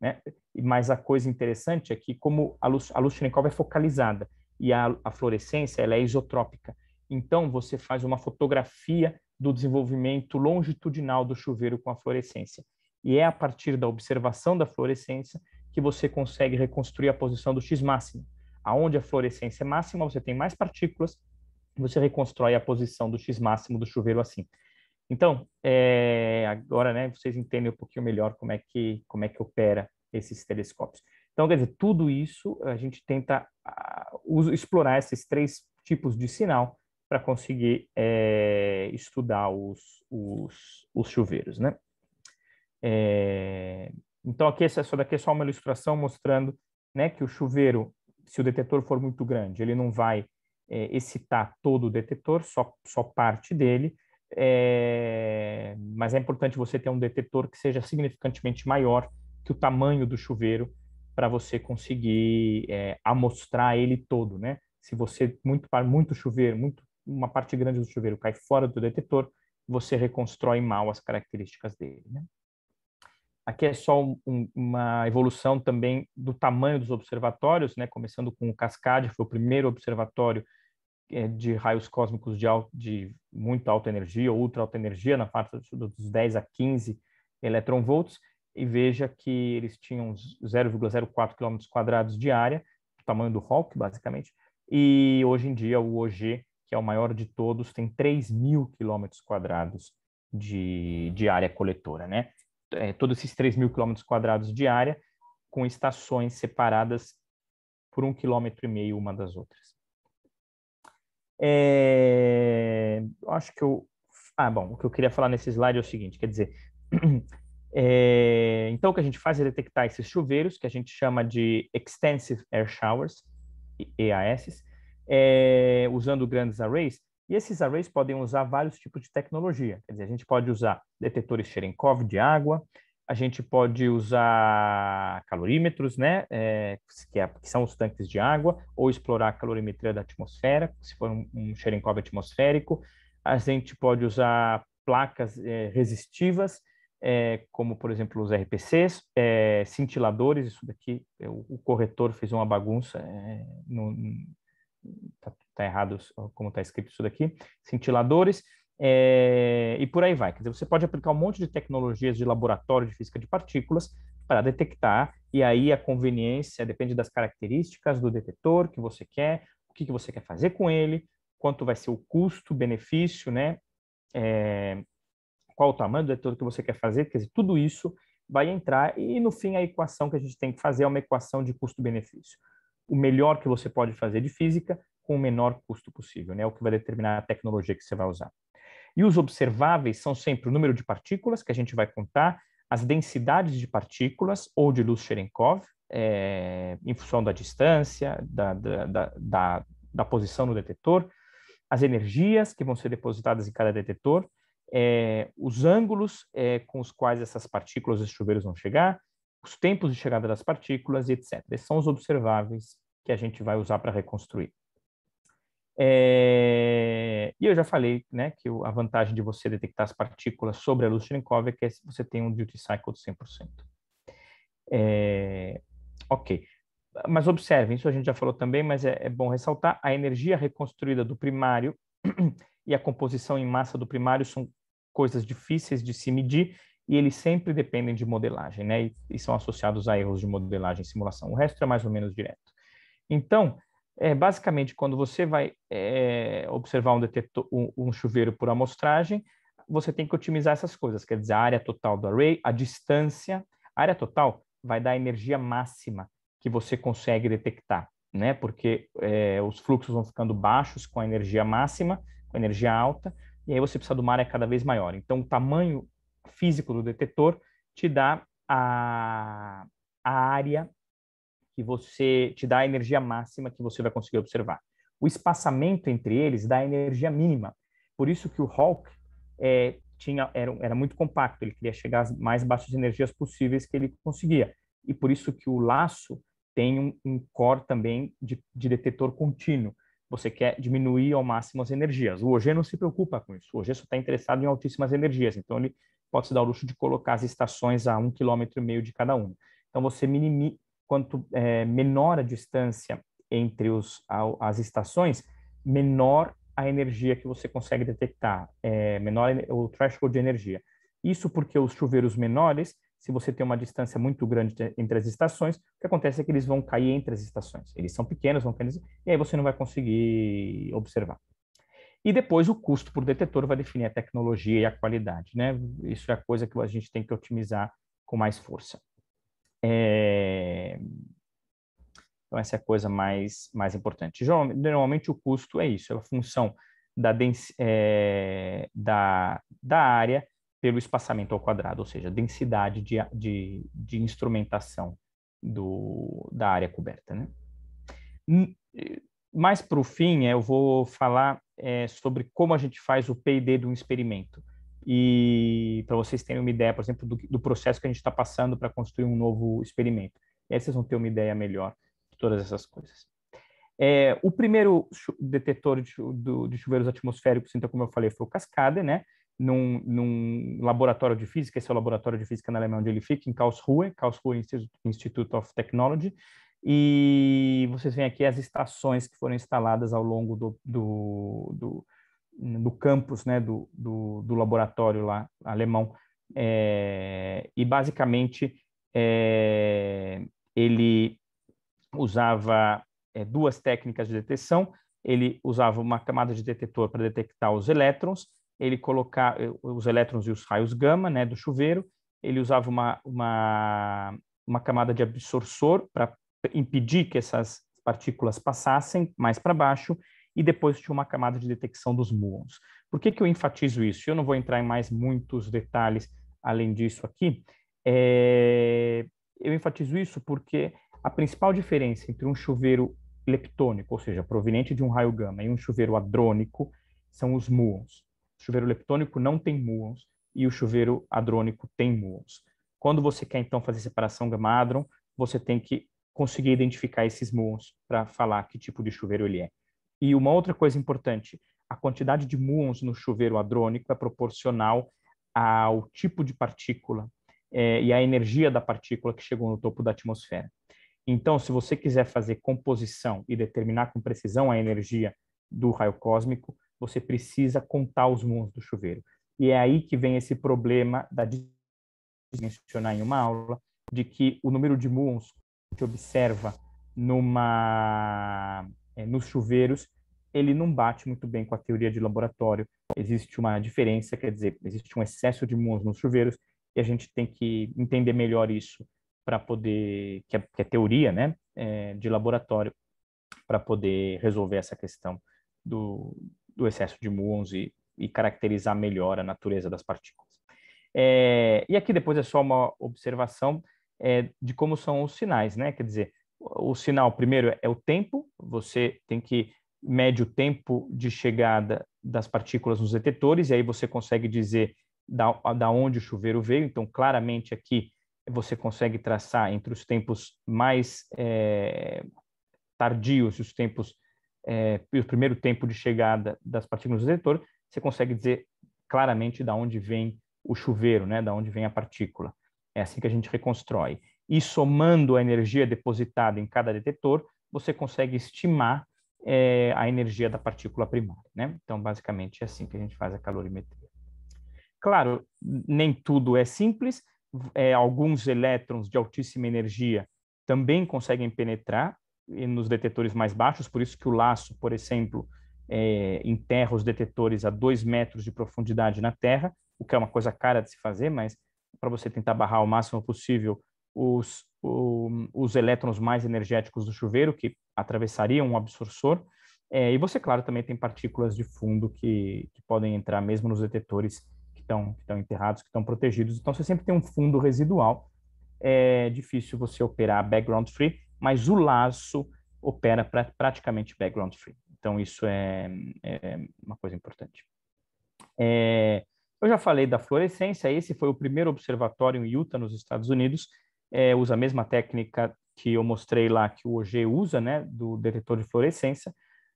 Né? Mas a coisa interessante é que como a, luz, a Lushnikov é focalizada e a, a fluorescência ela é isotrópica, então você faz uma fotografia do desenvolvimento longitudinal do chuveiro com a fluorescência. E é a partir da observação da fluorescência que você consegue reconstruir a posição do X máximo. Aonde a fluorescência é máxima, você tem mais partículas, você reconstrói a posição do X máximo do chuveiro assim. Então, é, agora né, vocês entendem um pouquinho melhor como é que, como é que opera esses telescópios. Então, quer dizer, tudo isso a gente tenta uh, explorar esses três tipos de sinal para conseguir é, estudar os, os, os, chuveiros, né? É, então, aqui, essa daqui é só uma ilustração mostrando né, que o chuveiro, se o detetor for muito grande, ele não vai é, excitar todo o detetor, só, só parte dele, é, mas é importante você ter um detector que seja significantemente maior que o tamanho do chuveiro para você conseguir é, amostrar ele todo, né? Se você muito muito chuveiro, muito uma parte grande do chuveiro cai fora do detector, você reconstrói mal as características dele. Né? Aqui é só um, uma evolução também do tamanho dos observatórios, né? começando com o Cascade, foi o primeiro observatório é, de raios cósmicos de, alto, de muito alta energia, ultra alta energia, na parte dos 10 a 15 eletronvolts, e veja que eles tinham 0,04 km quadrados de área, o tamanho do Hawk, basicamente, e hoje em dia o OG, que é o maior de todos, tem 3 mil km quadrados de, de área coletora, né? É, todos esses 3 mil km quadrados de área, com estações separadas por um quilômetro e meio uma das outras. É... Acho que eu. Ah, bom, o que eu queria falar nesse slide é o seguinte: quer dizer, [clears throat] é... então o que a gente faz é detectar esses chuveiros, que a gente chama de Extensive Air Showers, EAS, é... usando grandes arrays. E esses arrays podem usar vários tipos de tecnologia. Quer dizer, a gente pode usar detetores Cherenkov de água, a gente pode usar calorímetros, né, é, que, é, que, são os tanques de água, ou explorar a calorimetria da atmosfera, se for um, um Cherenkov atmosférico. A gente pode usar placas é, resistivas, é, como, por exemplo, os RPCs, é, cintiladores, isso daqui, eu, o corretor fez uma bagunça, é, no, tá, tá errado como está escrito isso daqui, cintiladores, é, e por aí vai. Quer dizer, você pode aplicar um monte de tecnologias de laboratório de física de partículas para detectar, e aí a conveniência depende das características do detetor que você quer, o que, que você quer fazer com ele, quanto vai ser o custo, benefício, né? É, qual o tamanho do detetor que você quer fazer, quer dizer, tudo isso vai entrar, e no fim a equação que a gente tem que fazer é uma equação de custo-benefício. O melhor que você pode fazer de física com o menor custo possível, né? O que vai determinar a tecnologia que você vai usar. E os observáveis são sempre o número de partículas, que a gente vai contar, as densidades de partículas ou de luz Cherenkov, é, em função da distância, da, da, da, da, posição no detetor, as energias que vão ser depositadas em cada detetor, é, os ângulos é, com os quais essas partículas, esses chuveiros vão chegar, os tempos de chegada das partículas, etc. Esses são os observáveis que a gente vai usar para reconstruir. É... E eu já falei né, que a vantagem de você detectar as partículas sobre a luz Cherenkov é que você tem um duty cycle de 100%. É... Eh, ok. Mas observem, isso a gente já falou também, mas é, é bom ressaltar, a energia reconstruída do primário e a composição em massa do primário são coisas difíceis de se medir e eles sempre dependem de modelagem, né? E, e são associados a erros de modelagem e simulação. O resto é mais ou menos direto. Então, é, basicamente, quando você vai é, observar um, detector, um, um, chuveiro por amostragem, você tem que otimizar essas coisas, quer dizer, a área total do array, a distância. A área total vai dar a energia máxima que você consegue detectar, né? Porque é, os fluxos vão ficando baixos com a energia máxima, com a energia alta, e aí você precisa de uma área cada vez maior. Então, o tamanho físico do detector te dá a, a área que você te dá a energia máxima que você vai conseguir observar. O espaçamento entre eles dá a energia mínima. Por isso que o Hawk é, tinha, era, era muito compacto, ele queria chegar às mais baixas energias possíveis que ele conseguia. E por isso que o laço tem um, um core também de, de detetor contínuo. Você quer diminuir ao máximo as energias. O OG não se preocupa com isso. O OG só está interessado em altíssimas energias. Então, ele pode se dar o luxo de colocar as estações a um quilômetro e meio de cada uma. Então, você minimi, quanto é, menor a distância entre os, as estações, menor a energia que você consegue detectar, é, menor o threshold de energia. Isso porque os chuveiros menores, se você tem uma distância muito grande entre as estações, o que acontece é que eles vão cair entre as estações. Eles são pequenos, vão cair, e aí você não vai conseguir observar. E depois o custo por detetor vai definir a tecnologia e a qualidade, né? Isso é a coisa que a gente tem que otimizar com mais força. É... Então, essa é a coisa mais, mais importante. Normalmente, o custo é isso, é a função da, dens... é... da, da área pelo espaçamento ao quadrado, ou seja, densidade de, de, de instrumentação do, da área coberta. Né? Mais para o fim, eu vou falar é, sobre como a gente faz o P&D de um experimento. E para vocês terem uma ideia, por exemplo, do, do processo que a gente está passando para construir um novo experimento. E aí vocês vão ter uma ideia melhor de todas essas coisas. É, o primeiro detetor de, do, de chuveiros atmosféricos, então, como eu falei, foi o Cascade, né? Num, num, laboratório de física, esse é o laboratório de física na Alemanha onde ele fica, em Karlsruhe, Karlsruhe Institute of Technology, e vocês veem aqui as estações que foram instaladas ao longo do, do, do no campus né, do, do, do laboratório lá, alemão. É, e basicamente é, ele usava é, duas técnicas de detecção. Ele usava uma camada de detetor para detectar os elétrons, ele colocava é, os elétrons e os raios gama né, do chuveiro, ele usava uma, uma, uma camada de absorção para impedir que essas partículas passassem mais para baixo, e depois tinha uma camada de detecção dos muons. Por que, que eu enfatizo isso? Eu não vou entrar em mais muitos detalhes além disso aqui. É... Eu enfatizo isso porque a principal diferença entre um chuveiro leptônico, ou seja, proveniente de um raio gama, e um chuveiro hadrônico são os muons. O chuveiro leptônico não tem muons e o chuveiro hadrônico tem muons. Quando você quer, então, fazer separação gama adron você tem que conseguir identificar esses muons para falar que tipo de chuveiro ele é. E uma outra coisa importante, a quantidade de muons no chuveiro hadrônico é proporcional ao tipo de partícula é, e à energia da partícula que chegou no topo da atmosfera. Então, se você quiser fazer composição e determinar com precisão a energia do raio cósmico, você precisa contar os muons do chuveiro. E é aí que vem esse problema da dimensionar em uma aula, de que o número de muons que observa numa é, nos chuveiros, ele não bate muito bem com a teoria de laboratório. Existe uma diferença, quer dizer, existe um excesso de muons nos chuveiros e a gente tem que entender melhor isso para poder, que é, que é, teoria, né, é, de laboratório, para poder resolver essa questão do, do excesso de muons e, e, caracterizar melhor a natureza das partículas. É, e aqui depois é só uma observação de como são os sinais, né, quer dizer, o sinal primeiro é o tempo, você tem que mede o tempo de chegada das partículas nos detetores, e aí você consegue dizer da, da onde o chuveiro veio. Então, claramente aqui você consegue traçar entre os tempos mais é, tardios e os tempos é, o primeiro tempo de chegada das partículas no detetor, você consegue dizer claramente da onde vem o chuveiro, né? Da onde vem a partícula. É assim que a gente reconstrói e somando a energia depositada em cada detetor, você consegue estimar é, a energia da partícula primária. Né? Então, basicamente, é assim que a gente faz a calorimetria. Claro, nem tudo é simples. É, alguns elétrons de altíssima energia também conseguem penetrar eh, nos detetores mais baixos, por isso que o laço, por exemplo, é, enterra os detetores a dois metros de profundidade na Terra, o que é uma coisa cara de se fazer, mas para você tentar barrar o máximo possível os, o, os elétrons mais energéticos do chuveiro, que atravessariam um absorção é, e você, claro, também tem partículas de fundo que, que podem entrar mesmo nos detetores que estão que enterrados, que estão protegidos. Então, você sempre tem um fundo residual. É difícil você operar background free, mas o laço opera pra, praticamente background free. Então, isso é, é uma coisa importante. É, eu já falei da fluorescência, esse foi o primeiro observatório em Utah, nos Estados Unidos, é, usa a mesma técnica que eu mostrei lá que o OG usa, né, do detector de fluorescência,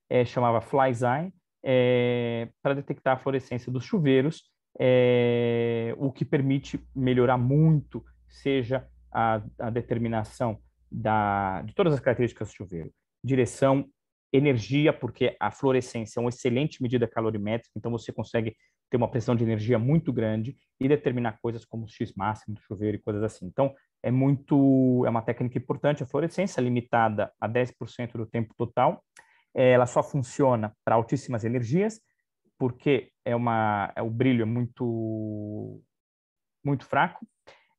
é, chamava FlyZine, é, para detectar a fluorescência dos chuveiros, é, o que permite melhorar muito, seja a, a determinação da, de todas as características do chuveiro, direção, energia, porque a fluorescência é uma excelente medida calorimétrica, então você consegue ter uma pressão de energia muito grande e determinar coisas como o X máximo do chuveiro e coisas assim. Então, é muito é uma técnica importante, a fluorescência é limitada a 10% do tempo total. É, ela só funciona para altíssimas energias, porque é uma é, o brilho é muito muito fraco.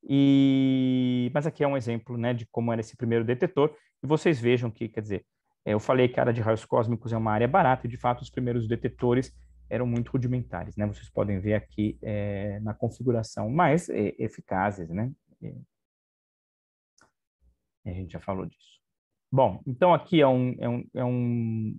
E mas aqui é um exemplo, né, de como era esse primeiro detetor. E vocês vejam que, quer dizer, é, eu falei que a área de raios cósmicos é uma área barata, e de fato os primeiros detetores eram muito rudimentares, né? Vocês podem ver aqui é, na configuração, mas eficazes, né? A gente já falou disso. Bom, então aqui é um, é um, é um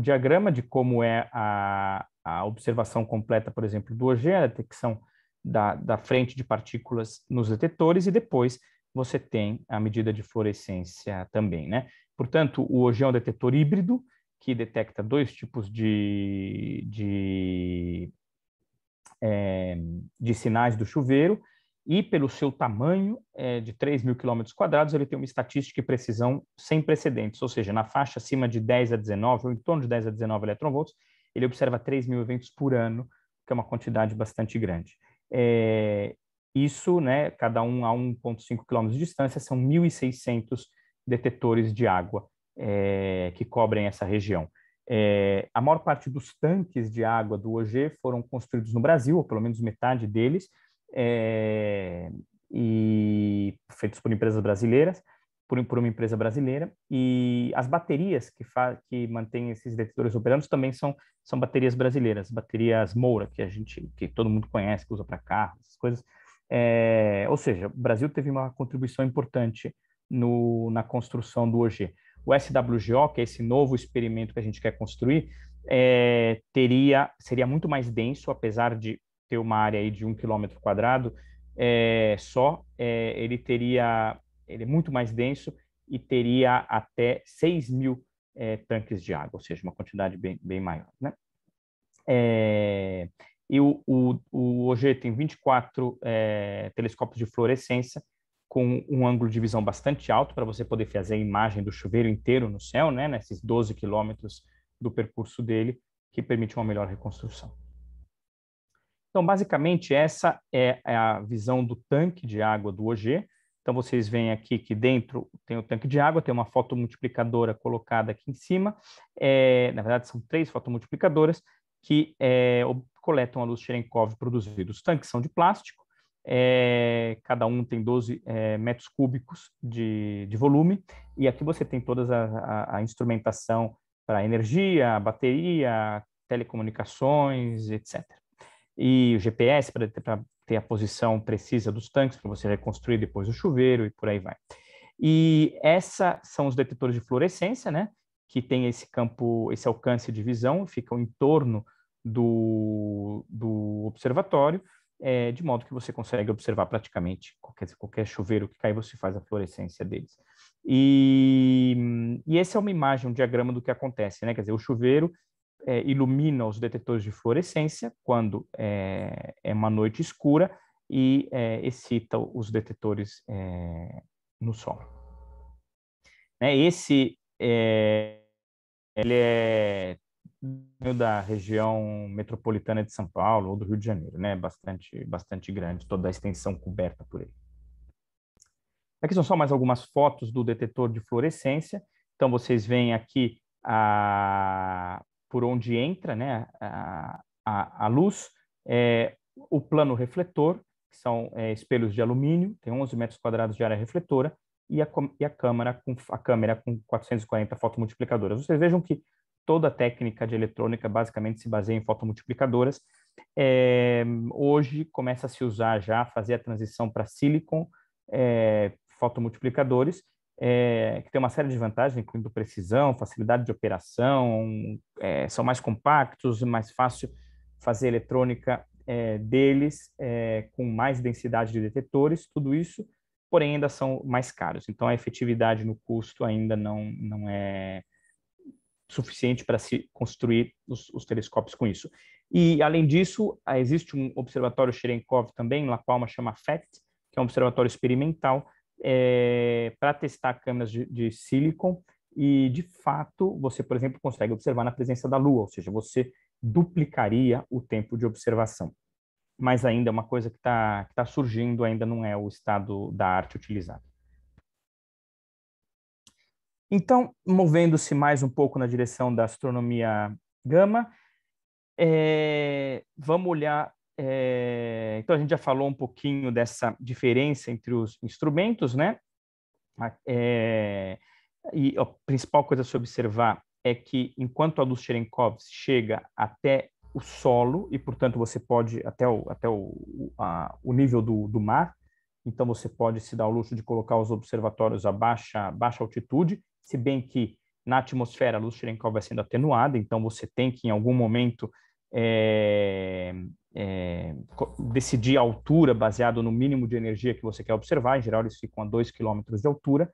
diagrama de como é a, a observação completa, por exemplo, do OG, a detecção da, da frente de partículas nos detetores, e depois você tem a medida de fluorescência também, né? Portanto, o OG é um detetor híbrido que detecta dois tipos de, de, é, de sinais do chuveiro, e pelo seu tamanho é, de 3 mil quilômetros quadrados, ele tem uma estatística e precisão sem precedentes, ou seja, na faixa acima de 10 a 19, ou em torno de 10 a 19 eletronvolts, ele observa 3 mil eventos por ano, que é uma quantidade bastante grande. É, isso, né, cada um a 1,5 quilômetros de distância, são 1.600 detetores de água é, que cobrem essa região. É, a maior parte dos tanques de água do OG foram construídos no Brasil, ou pelo menos metade deles, é, e feitos por empresas brasileiras, por, por, uma empresa brasileira, e as baterias que, que mantêm esses detectores operando também são, são baterias brasileiras, baterias Moura, que a gente, que todo mundo conhece, que usa para carros, essas coisas. É, ou seja, o Brasil teve uma contribuição importante no, na construção do OG. O SWGO, que é esse novo experimento que a gente quer construir, é, teria seria muito mais denso, apesar de ter uma área aí de um quilômetro quadrado é, só, é, ele teria, ele é muito mais denso e teria até 6 mil é, tanques de água, ou seja, uma quantidade bem, bem maior. Né? e o, o, o OG tem 24 telescópios de fluorescência, com um ângulo de visão bastante alto para você poder fazer a imagem do chuveiro inteiro no céu, né, nesses 12 quilômetros do percurso dele, que permite uma melhor reconstrução. Então, basicamente, essa é, é a visão do tanque de água do OG. Então, vocês veem aqui que dentro tem o tanque de água, tem uma fotomultiplicadora colocada aqui em cima. É, na verdade, são três fotomultiplicadoras que é, coletam a luz Cherenkov produzida. Os tanques são de plástico, é, cada um tem 12 é, metros cúbicos de, de, volume, e aqui você tem toda a, a, a instrumentação para energia, bateria, telecomunicações, etc e o GPS para ter a posição precisa dos tanques para você reconstruir depois o chuveiro e por aí vai. E esses são os detectores de fluorescência, né? Que tem esse campo, esse alcance de visão, ficam em torno do, do observatório, é, de modo que você consegue observar praticamente qualquer, qualquer chuveiro que cai, você faz a fluorescência deles. E, e essa é uma imagem, um diagrama do que acontece, né? Quer dizer, o chuveiro é, ilumina os detetores de fluorescência quando é, é uma noite escura e é, excita os detetores é, no sol. Né, esse é, ele é da região metropolitana de São Paulo ou do Rio de Janeiro, né? Bastante, bastante grande, toda a extensão coberta por ele. Aqui são só mais algumas fotos do detetor de fluorescência. Então, vocês veem aqui a, por onde entra né, a, a, a luz, é, o plano refletor, que são é, espelhos de alumínio, tem 11 metros quadrados de área refletora, e a, e a, câmera, com, a câmera com 440 fotomultiplicadoras. Vocês vejam que toda a técnica de eletrônica basicamente se baseia em fotomultiplicadoras. É, hoje começa a se usar já, fazer a transição para silicon, é, fotomultiplicadores, é, que tem uma série de vantagens, incluindo precisão, facilidade de operação, é, são mais compactos, mais fácil fazer eletrônica é, deles, é, com mais densidade de detetores, tudo isso, porém ainda são mais caros. Então a efetividade no custo ainda não, não é suficiente para se construir os, os, telescópios com isso. E, além disso, existe um observatório Cherenkov também, La Palma chama FECT, que é um observatório experimental, é, para testar câmeras de, de silicon e, de fato, você, por exemplo, consegue observar na presença da Lua, ou seja, você duplicaria o tempo de observação. Mas ainda é uma coisa que está tá surgindo, ainda não é o estado da arte utilizado. Então, movendo-se mais um pouco na direção da astronomia gama, é, vamos olhar é, então a gente já falou um pouquinho dessa diferença entre os instrumentos, né? É, e a principal coisa a se observar é que enquanto a luz Cherenkov chega até o solo e portanto você pode até o até o, a, o nível do, do mar, então você pode se dar o luxo de colocar os observatórios a baixa baixa altitude, se bem que na atmosfera a luz Cherenkov vai sendo atenuada, então você tem que em algum momento é, é, decidir a altura baseado no mínimo de energia que você quer observar, em geral eles ficam a 2 km de altura.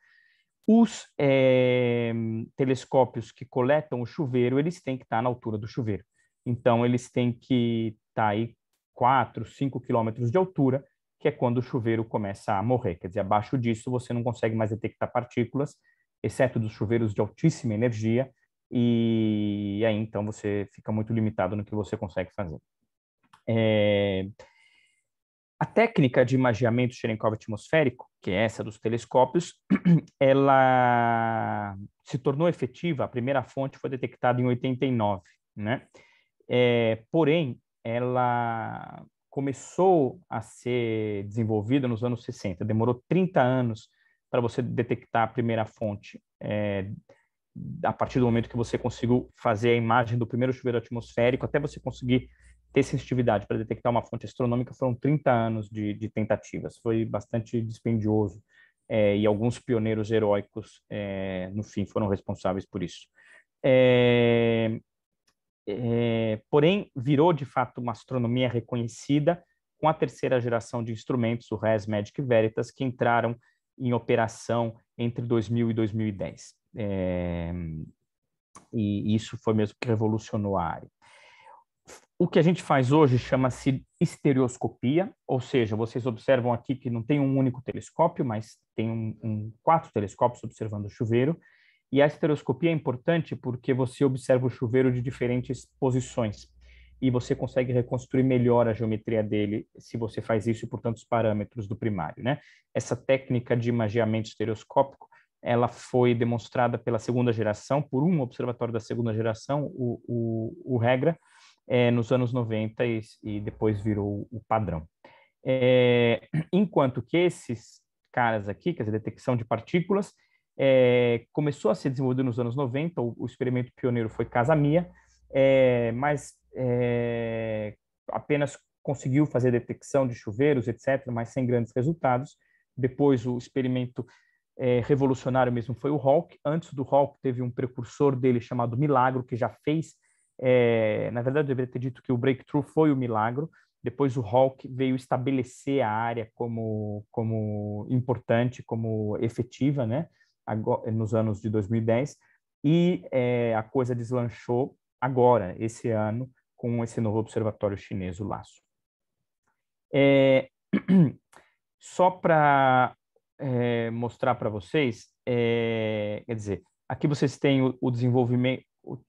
Os é, telescópios que coletam o chuveiro, eles têm que estar tá na altura do chuveiro. Então, eles têm que estar tá aí 4, 5 quilômetros de altura, que é quando o chuveiro começa a morrer. Quer dizer, abaixo disso você não consegue mais detectar partículas, exceto dos chuveiros de altíssima energia, e aí então você fica muito limitado no que você consegue fazer. É... A técnica de magiamento Cherenkov atmosférico, que é essa dos telescópios, [clears throat] ela se tornou efetiva, a primeira fonte foi detectada em 89, né? É, porém, ela começou a ser desenvolvida nos anos 60, demorou 30 anos para você detectar a primeira fonte é, a partir do momento que você conseguiu fazer a imagem do primeiro chuveiro atmosférico até você conseguir ter sensitividade para detectar uma fonte astronômica foram 30 anos de, de tentativas. Foi bastante dispendioso é, e alguns pioneiros heróicos, é, no fim, foram responsáveis por isso. É, porém, virou de fato uma astronomia reconhecida com a terceira geração de instrumentos, o RES Magic Veritas, que entraram em operação entre 2000 e 2010. É, e isso foi mesmo que revolucionou a área. O que a gente faz hoje chama-se estereoscopia, ou seja, vocês observam aqui que não tem um único telescópio, mas tem um, um, quatro telescópios observando o chuveiro. E a estereoscopia é importante porque você observa o chuveiro de diferentes posições e você consegue reconstruir melhor a geometria dele se você faz isso por tantos parâmetros do primário, né? Essa técnica de imageamento estereoscópico ela foi demonstrada pela segunda geração, por um observatório da segunda geração, o, o, o regra, é, nos anos 90 e, e, depois virou o padrão. É, enquanto que esses caras aqui, quer dizer, detecção de partículas, é, começou a ser desenvolvido nos anos 90, o, o experimento pioneiro foi Casamia, é, mas é, apenas conseguiu fazer detecção de chuveiros, etc., mas sem grandes resultados. Depois o experimento é, revolucionário mesmo foi o Hulk. Antes do Hulk teve um precursor dele chamado Milagro, que já fez. É, na verdade, eu deveria ter dito que o Breakthrough foi o Milagro. Depois, o Hulk veio estabelecer a área como, como importante, como efetiva, né? Agora, nos anos de 2010. E é, a coisa deslanchou agora, esse ano, com esse novo observatório chinês, o Laço. É, [clears throat] só para é, mostrar para vocês, é, quer dizer, aqui vocês têm o, o desenvolvimento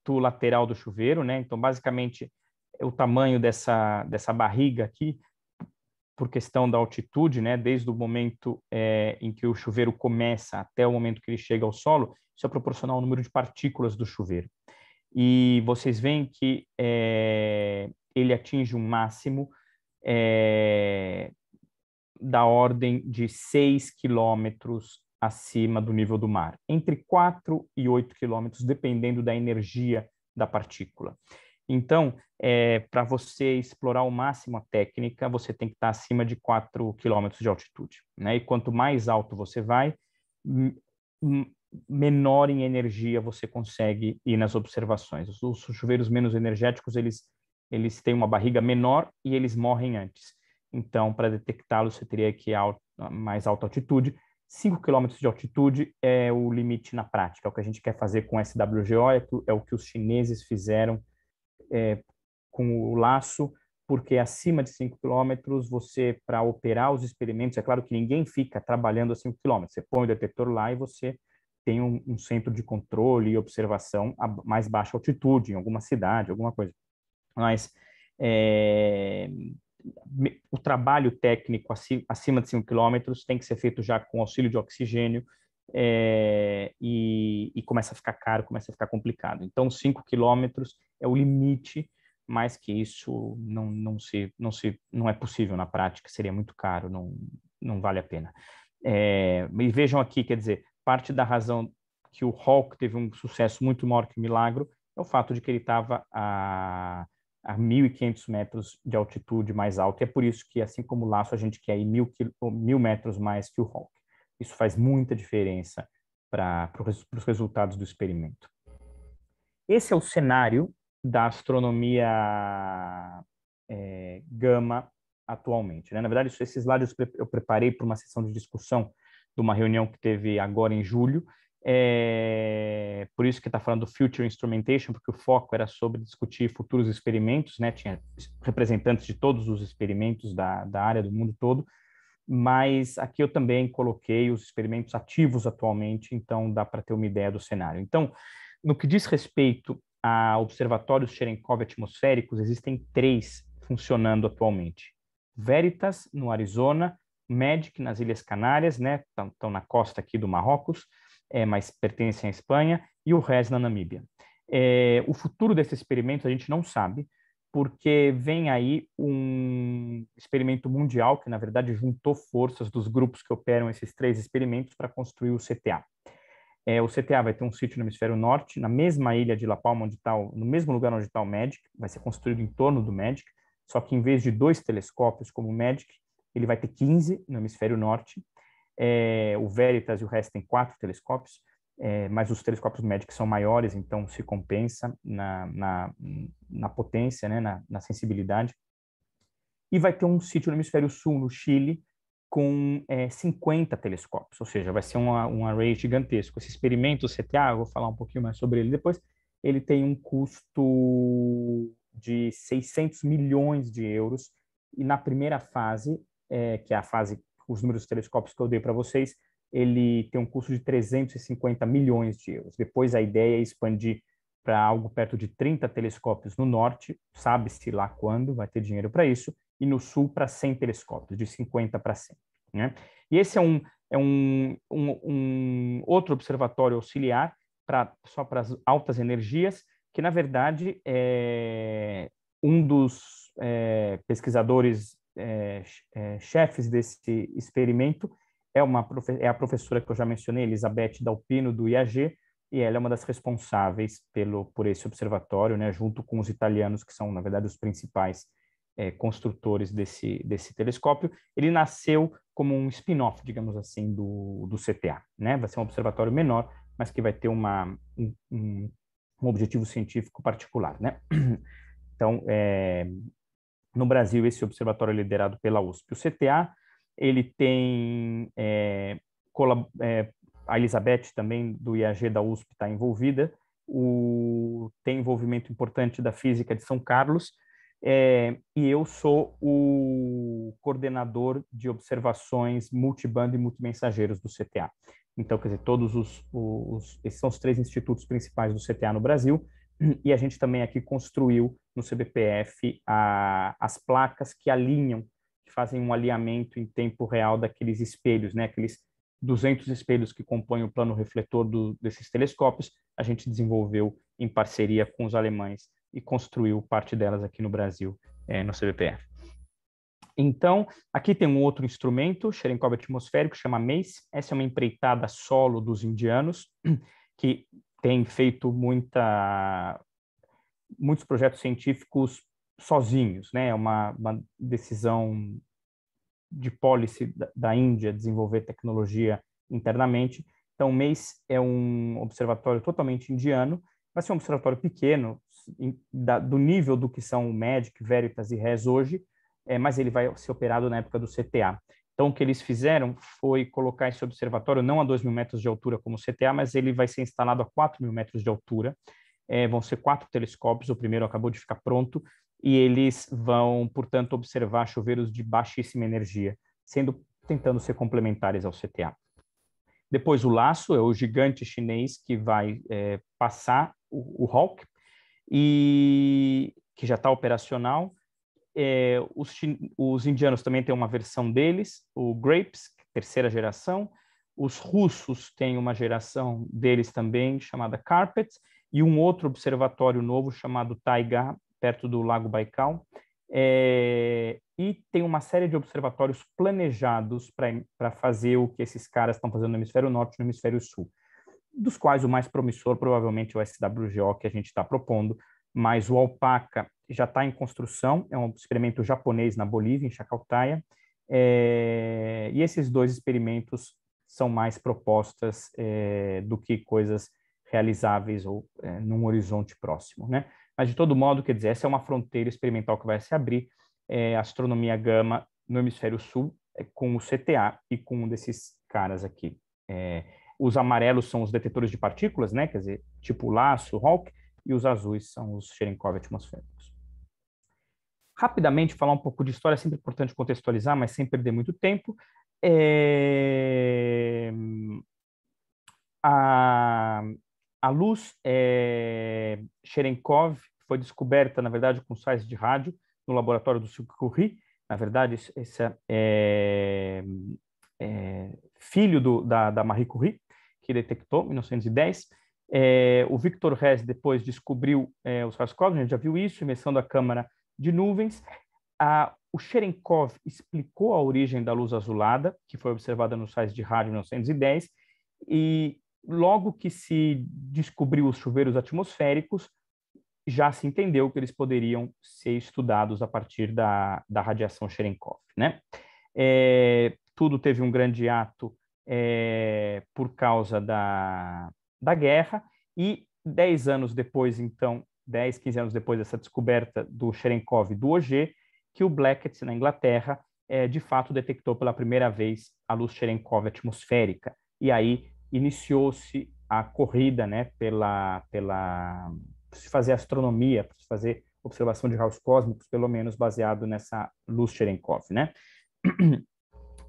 lateral do chuveiro, né? Então, basicamente, é o tamanho dessa, dessa barriga aqui, por questão da altitude, né? Desde o momento é, em que o chuveiro começa até o momento que ele chega ao solo, isso é proporcional ao número de partículas do chuveiro. E vocês veem que é, ele atinge um máximo é, da ordem de 6 quilômetros acima do nível do mar, entre 4 e 8 quilômetros, dependendo da energia da partícula. Então, é, para você explorar ao máximo a técnica, você tem que estar acima de 4 quilômetros de altitude. Né? E quanto mais alto você vai, menor em energia você consegue ir nas observações. Os, os chuveiros menos energéticos, eles, eles têm uma barriga menor e eles morrem antes. Então, para detectá-lo, você teria que ir a mais alta altitude. 5 km de altitude é o limite na prática. É o que a gente quer fazer com SWGO é, é, o que os chineses fizeram é, com o laço, porque acima de 5 km, você, para operar os experimentos, é claro que ninguém fica trabalhando a 5 km. Você põe o detector lá e você tem um, um centro de controle e observação a mais baixa altitude, em alguma cidade, alguma coisa. Mas é, o trabalho técnico acima de 5 km tem que ser feito já com auxílio de oxigênio é, e, e, começa a ficar caro, começa a ficar complicado. Então, 5 km é o limite, mais que isso não, não, se, não, se, não é possível na prática, seria muito caro, não, não vale a pena. É, e vejam aqui, quer dizer, parte da razão que o Hulk teve um sucesso muito maior que o Milagro é o fato de que ele estava a a 1.500 metros de altitude mais alta. E é por isso que, assim como o laço, a gente quer ir mil, mil metros mais que o Hawk. Isso faz muita diferença para os resultados do experimento. Esse é o cenário da astronomia é, gama atualmente. Né? Na verdade, esses slides eu preparei para uma sessão de discussão de uma reunião que teve agora em julho, é, por isso que está falando do Future Instrumentation, porque o foco era sobre discutir futuros experimentos, né? tinha representantes de todos os experimentos da, da área do mundo todo, mas aqui eu também coloquei os experimentos ativos atualmente, então dá para ter uma ideia do cenário. Então, no que diz respeito a observatórios Cherenkov atmosféricos, existem três funcionando atualmente. Veritas, no Arizona, Magic, nas Ilhas Canárias, né? Estão na costa aqui do Marrocos, é, mas pertencem à Espanha, e o RES na Namíbia. É, o futuro desse experimento a gente não sabe, porque vem aí um experimento mundial que, na verdade, juntou forças dos grupos que operam esses três experimentos para construir o CTA. É, o CTA vai ter um sítio no hemisfério norte, na mesma ilha de La Palma, onde tá, no mesmo lugar onde está o MEDIC, vai ser construído em torno do MEDIC, só que em vez de dois telescópios como o MEDIC, ele vai ter 15 no hemisfério norte, é, o Veritas e o resto tem quatro telescópios, é, mas os telescópios médicos são maiores, então se compensa na, na, na potência, né, na, na, sensibilidade. E vai ter um sítio no hemisfério sul, no Chile, com é, 50 telescópios, ou seja, vai ser uma, um array gigantesco. Esse experimento, o CTA, vou falar um pouquinho mais sobre ele depois, ele tem um custo de 600 milhões de euros, e na primeira fase, é, que é a fase os números dos telescópios que eu dei para vocês, ele tem um custo de 350 milhões de euros. Depois a ideia é expandir para algo perto de 30 telescópios no norte, sabe-se lá quando vai ter dinheiro para isso, e no sul para 100 telescópios, de 50 para 100. Né? E esse é um, é um, um, um outro observatório auxiliar pra, só para as altas energias, que na verdade é um dos é, pesquisadores é, é, chefes desse experimento é, uma, é a professora que eu já mencionei, Elizabeth Dalpino, do IAG, e ela é uma das responsáveis pelo, por esse observatório, né, junto com os italianos, que são, na verdade, os principais é, construtores desse, desse telescópio. Ele nasceu como um spin-off, digamos assim, do, do CTA. Né? Vai ser um observatório menor, mas que vai ter uma, um, um objetivo científico particular. Né? Então, é, no Brasil esse observatório é liderado pela USP. O CTA ele tem é, é, a Elizabeth também do IAG da USP está envolvida, o, tem envolvimento importante da física de São Carlos é, e eu sou o coordenador de observações multibando e multimensageiros do CTA. Então, quer dizer, todos os, os esses são os três institutos principais do CTA no Brasil e a gente também aqui construiu no CBPF a, as placas que alinham, que fazem um alinhamento em tempo real daqueles espelhos, né? Aqueles 200 espelhos que compõem o plano refletor do, desses telescópios, a gente desenvolveu em parceria com os alemães e construiu parte delas aqui no Brasil, é, no CBPF. Então, aqui tem um outro instrumento, Cherenkov atmosférico, chama MACE. Essa é uma empreitada solo dos indianos, que tem feito muita muitos projetos científicos sozinhos, né? É uma, uma, decisão de policy da, da Índia desenvolver tecnologia internamente. Então, o MEIS é um observatório totalmente indiano, vai ser é um observatório pequeno, em, da, do nível do que são o MEDIC, Veritas e RES hoje, é, mas ele vai ser operado na época do CTA. Então, o que eles fizeram foi colocar esse observatório não a 2 mil metros de altura como o CTA, mas ele vai ser instalado a 4 mil metros de altura, é, vão ser quatro telescópios, o primeiro acabou de ficar pronto, e eles vão, portanto, observar chuveiros de baixíssima energia, sendo tentando ser complementares ao CTA. Depois o laço é o gigante chinês que vai é, passar o, o Hawk e que já está operacional. É, os, os, indianos também têm uma versão deles, o Grapes, terceira geração. Os russos têm uma geração deles também chamada Carpet e um outro observatório novo chamado Taiga, perto do Lago Baikal. É, e tem uma série de observatórios planejados para fazer o que esses caras estão fazendo no hemisfério norte e no hemisfério sul, dos quais o mais promissor provavelmente é o SWGO que a gente está propondo, mas o Alpaca já está em construção, é um experimento japonês na Bolívia, em Chacaltaya, é, e esses dois experimentos são mais propostas é, do que coisas realizáveis ou é, num horizonte próximo, né? Mas de todo modo, quer dizer, essa é uma fronteira experimental que vai se abrir. É, astronomia gama no hemisfério sul é, com o CTA e com um desses caras aqui. É, os amarelos são os detetores de partículas, né? Quer dizer, tipo laço, Hawk, e os azuis são os Cherenkov atmosféricos. Rapidamente falar um pouco de história, é sempre importante contextualizar, mas sem perder muito tempo. É, a, a luz é, Cherenkov foi descoberta, na verdade, com sais de rádio no laboratório do Silk Na verdade, esse é, é, é filho do, da, da, Marie Curie, que detectou em 1910. É, o Victor Hess depois descobriu é, os Raskov, a gente já viu isso, invenção da câmara de nuvens. A, o Cherenkov explicou a origem da luz azulada, que foi observada nos sais de rádio em 1910, e logo que se descobriu os chuveiros atmosféricos, já se entendeu que eles poderiam ser estudados a partir da, da radiação Cherenkov. Né? É, tudo teve um grande ato é, por causa da, da guerra, e 10 anos depois, então, 10, 15 anos depois dessa descoberta do Cherenkov e do OG, que o Blackett, na Inglaterra, é, de fato detectou pela primeira vez a luz Cherenkov atmosférica. E aí iniciou-se a corrida, né, pela pela se fazer astronomia, para se fazer observação de raios cósmicos, pelo menos baseado nessa luz Cherenkov, né?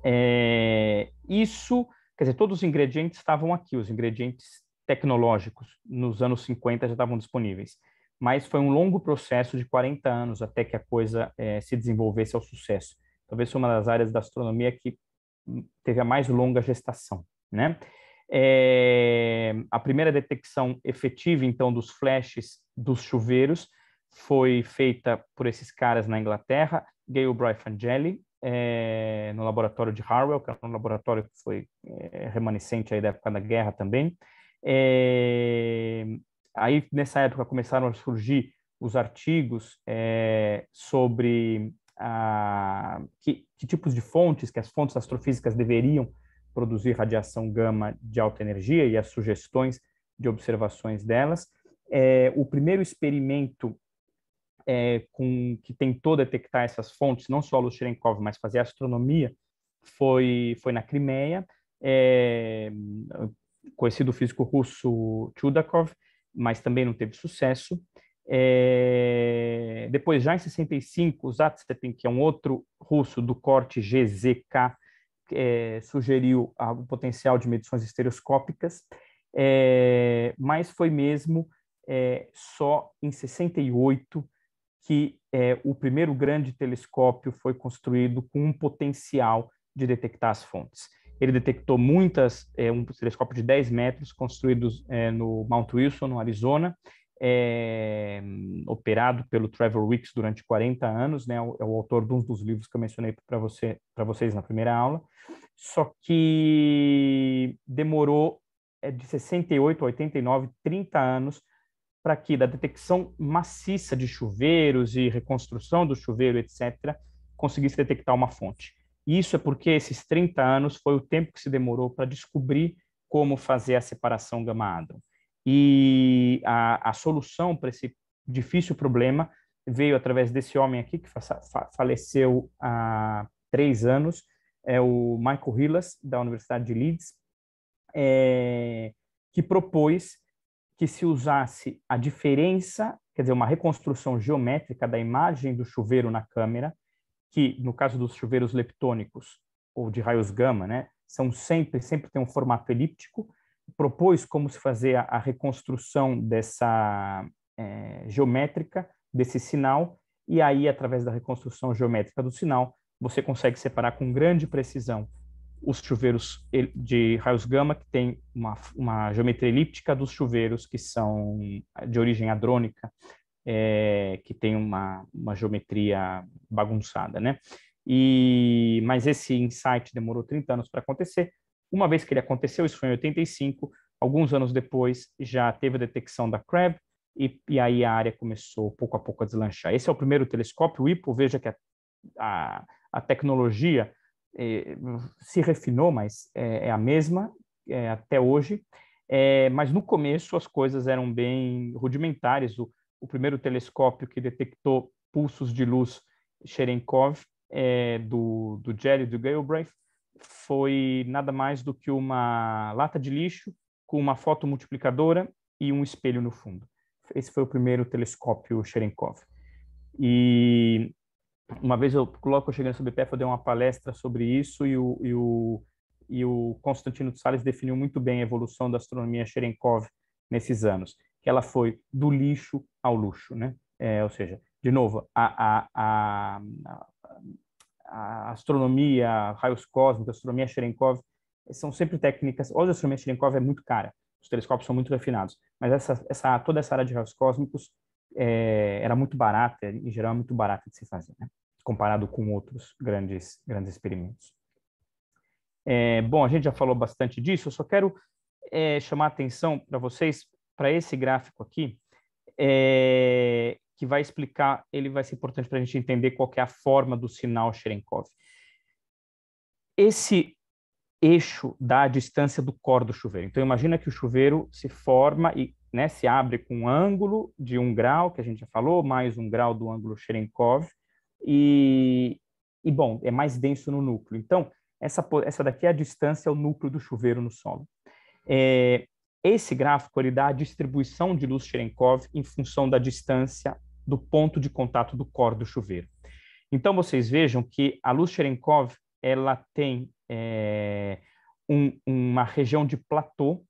É, [clears throat] isso, quer dizer, todos os ingredientes estavam aqui, os ingredientes tecnológicos nos anos 50 já estavam disponíveis, mas foi um longo processo de 40 anos até que a coisa é, se desenvolvesse ao sucesso. Talvez seja uma das áreas da astronomia que teve a mais longa gestação, né? É, a primeira detecção efetiva, então, dos flashes dos chuveiros foi feita por esses caras na Inglaterra, Gail Bryfangeli, é, no laboratório de Harwell, que é um laboratório que foi é, remanescente aí da época da guerra também. É, aí, nessa época, começaram a surgir os artigos é, sobre a, que, que tipos de fontes, que as fontes astrofísicas deveriam produzir radiação gama de alta energia e as sugestões de observações delas. É, o primeiro experimento é, com, que tentou detectar essas fontes, não só a Lushchenkov, mas fazer astronomia, foi, foi na Crimeia. É, conhecido físico russo Chudakov, mas também não teve sucesso. É... Depois, já em 65, o Zatsepin, que é um outro russo do corte GZK, é, sugeriu o potencial de medições estereoscópicas, é, mas foi mesmo é, só em 68 que é, o primeiro grande telescópio foi construído com um potencial de detectar as fontes. Ele detectou muitas, é, um telescópio de 10 metros construído é, no Mount Wilson, no Arizona, é, operado pelo Trevor Wicks durante 40 anos, né? É o autor de um dos livros que eu mencionei para você, para vocês na primeira aula. Só que demorou é, de 68 a 89, 30 anos para que da detecção maciça de chuveiros e reconstrução do chuveiro, etc, conseguisse detectar uma fonte. Isso é porque esses 30 anos foi o tempo que se demorou para descobrir como fazer a separação gama-adron. E a, a solução para esse difícil problema veio através desse homem aqui, que fa faleceu há três anos, é o Michael Hillas, da Universidade de Leeds, é, que propôs que se usasse a diferença, quer dizer, uma reconstrução geométrica da imagem do chuveiro na câmera, que no caso dos chuveiros leptônicos ou de raios gama, né, são sempre sempre tem um formato elíptico, propôs como se fazer a, a reconstrução dessa é, geométrica desse sinal e aí através da reconstrução geométrica do sinal você consegue separar com grande precisão os chuveiros de raios gama que tem uma, uma geometria elíptica dos chuveiros que são de origem hadrônica é, que tem uma, uma geometria bagunçada, né? E, mas esse insight demorou 30 anos para acontecer, uma vez que ele aconteceu, isso foi em 85, alguns anos depois já teve a detecção da CRAB, e, e aí a área começou pouco a pouco a deslanchar. Esse é o primeiro telescópio, o IPO, veja que a, a, a tecnologia eh, se refinou, mas é, é a mesma é, até hoje, é, mas no começo as coisas eram bem rudimentares. O, o primeiro telescópio que detectou pulsos de luz Cherenkov, é, do, do Jerry do Galbraith, foi nada mais do que uma lata de lixo com uma foto multiplicadora e um espelho no fundo. Esse foi o primeiro telescópio Cherenkov. E uma vez eu coloco chegando sobre PF, eu dei uma palestra sobre isso e o, e o, e o Constantino Salles definiu muito bem a evolução da astronomia Cherenkov nesses anos, que ela foi do lixo ao luxo, né? É, ou seja, de novo, a, a, a, a astronomia, raios cósmicos, astronomia Cherenkov, são sempre técnicas, Hoje a astronomia Cherenkov é muito cara, os telescópios são muito refinados, mas essa, essa toda essa área de raios cósmicos é, era muito barata, em geral muito barata de se fazer, né? comparado com outros grandes, grandes experimentos. É, bom, a gente já falou bastante disso, eu só quero é, chamar a atenção para vocês para esse gráfico aqui, é, que vai explicar, ele vai ser importante para a gente entender qual é a forma do sinal Cherenkov. Esse eixo da distância do core do chuveiro. Então imagina que o chuveiro se forma e né, se abre com um ângulo de um grau, que a gente já falou, mais um grau do ângulo Cherenkov, e, e bom, é mais denso no núcleo. Então, essa, essa daqui é a distância ao núcleo do chuveiro no solo. É, esse gráfico ele dá a distribuição de luz Cherenkov em função da distância do ponto de contato do core do chuveiro. Então, vocês vejam que a luz Cherenkov ela tem é, um, uma região de platô,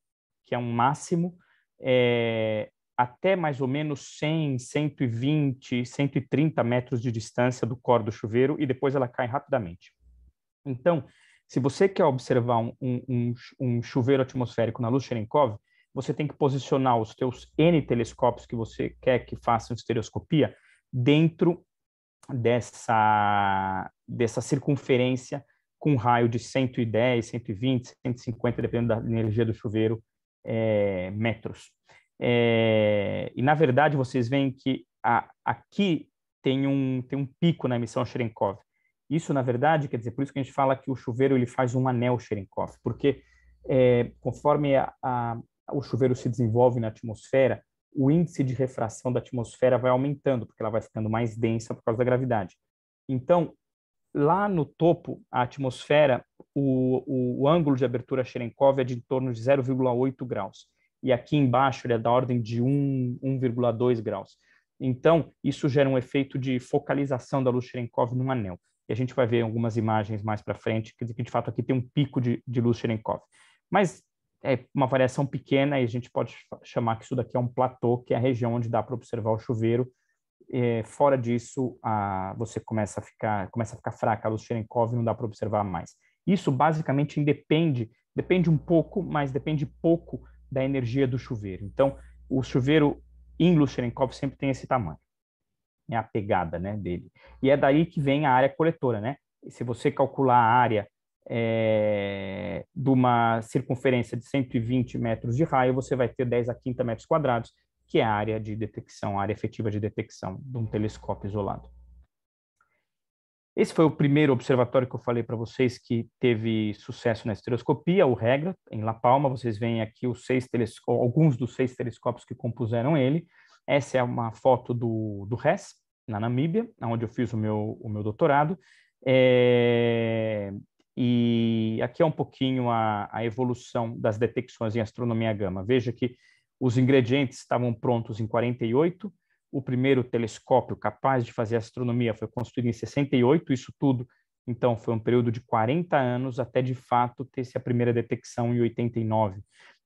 que é um máximo, é, até mais ou menos 100, 120, 130 metros de distância do core do chuveiro e depois ela cai rapidamente. Então, se você quer observar um, um, um chuveiro atmosférico na luz Cherenkov, você tem que posicionar os teus N telescópios que você quer que façam estereoscopia dentro dessa, dessa circunferência com raio de 110, 120, 150, dependendo da energia do chuveiro, é, metros. É, e, na verdade, vocês veem que a, aqui tem um, tem um pico na emissão Cherenkov. Isso, na verdade, quer dizer, por isso que a gente fala que o chuveiro ele faz um anel Cherenkov, porque é, conforme a, a, o chuveiro se desenvolve na atmosfera, o índice de refração da atmosfera vai aumentando, porque ela vai ficando mais densa por causa da gravidade. Então, lá no topo, a atmosfera, o, o, o ângulo de abertura Cherenkov é de em torno de 0,8 graus. E aqui embaixo ele é da ordem de 1,2 graus. Então, isso gera um efeito de focalização da luz Cherenkov num anel. E a gente vai ver algumas imagens mais para frente, que de fato aqui tem um pico de, de luz Cherenkov. Mas é uma variação pequena e a gente pode chamar que isso daqui é um platô, que é a região onde dá para observar o chuveiro. É, fora disso, a, você começa a ficar começa a ficar fraca a luz Cherenkov não dá para observar mais. Isso basicamente independe, depende um pouco, mas depende pouco da energia do chuveiro. Então, o chuveiro em luz Cherenkov sempre tem esse tamanho. É a pegada, né, dele. E é daí que vem a área coletora, né? se você calcular a área é, de uma circunferência de 120 metros de raio, você vai ter 10 a 50 metros quadrados, que é a área de detecção, a área efetiva de detecção de um telescópio isolado. Esse foi o primeiro observatório que eu falei para vocês que teve sucesso na estereoscopia, o Regra, em La Palma. Vocês veem aqui os seis alguns dos seis telescópios que compuseram ele. Essa é uma foto do, do RES, na Namíbia, onde eu fiz o meu, o meu doutorado. É, e aqui é um pouquinho a, a evolução das detecções em astronomia gama. Veja que os ingredientes estavam prontos em 48, o primeiro telescópio capaz de fazer astronomia foi construído em 68, isso tudo, então, foi um período de 40 anos até de fato ter-se a primeira detecção em 89.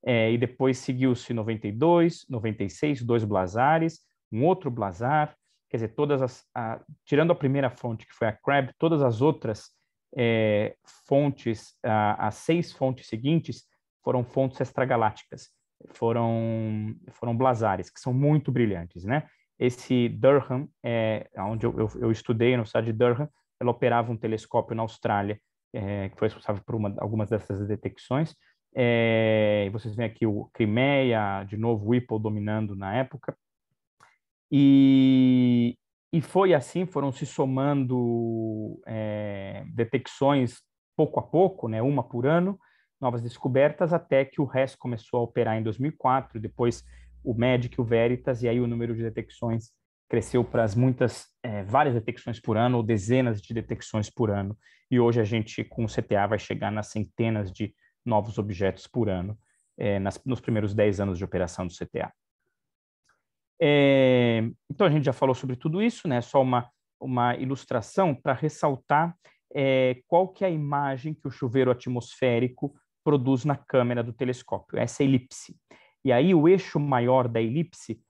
É, e depois seguiu-se 92, 96, dois blazares, um outro blazar, quer dizer, todas as. A, tirando a primeira fonte, que foi a CRAB, todas as outras é, fontes, as seis fontes seguintes foram fontes extragalácticas, foram, foram blazares, que são muito brilhantes, né? Esse Durham, é, onde eu, eu, eu estudei, no estado de Durham, ela operava um telescópio na Austrália, é, que foi responsável por uma, algumas dessas detecções. É, vocês veem aqui o Crimeia, de novo o Whipple dominando na época. E, e foi assim, foram se somando é, detecções pouco a pouco, né, uma por ano, novas descobertas, até que o RES começou a operar em 2004, depois o MEDIC, o Veritas, e aí o número de detecções cresceu para as muitas, é, várias detecções por ano, ou dezenas de detecções por ano, e hoje a gente, com o CTA, vai chegar nas centenas de novos objetos por ano, é, nas, nos primeiros 10 anos de operação do CTA. É, então a gente já falou sobre tudo isso, né? Só uma, uma ilustração para ressaltar é, qual que é a imagem que o chuveiro atmosférico produz na câmera do telescópio, essa é elipse. E aí o eixo maior da elipse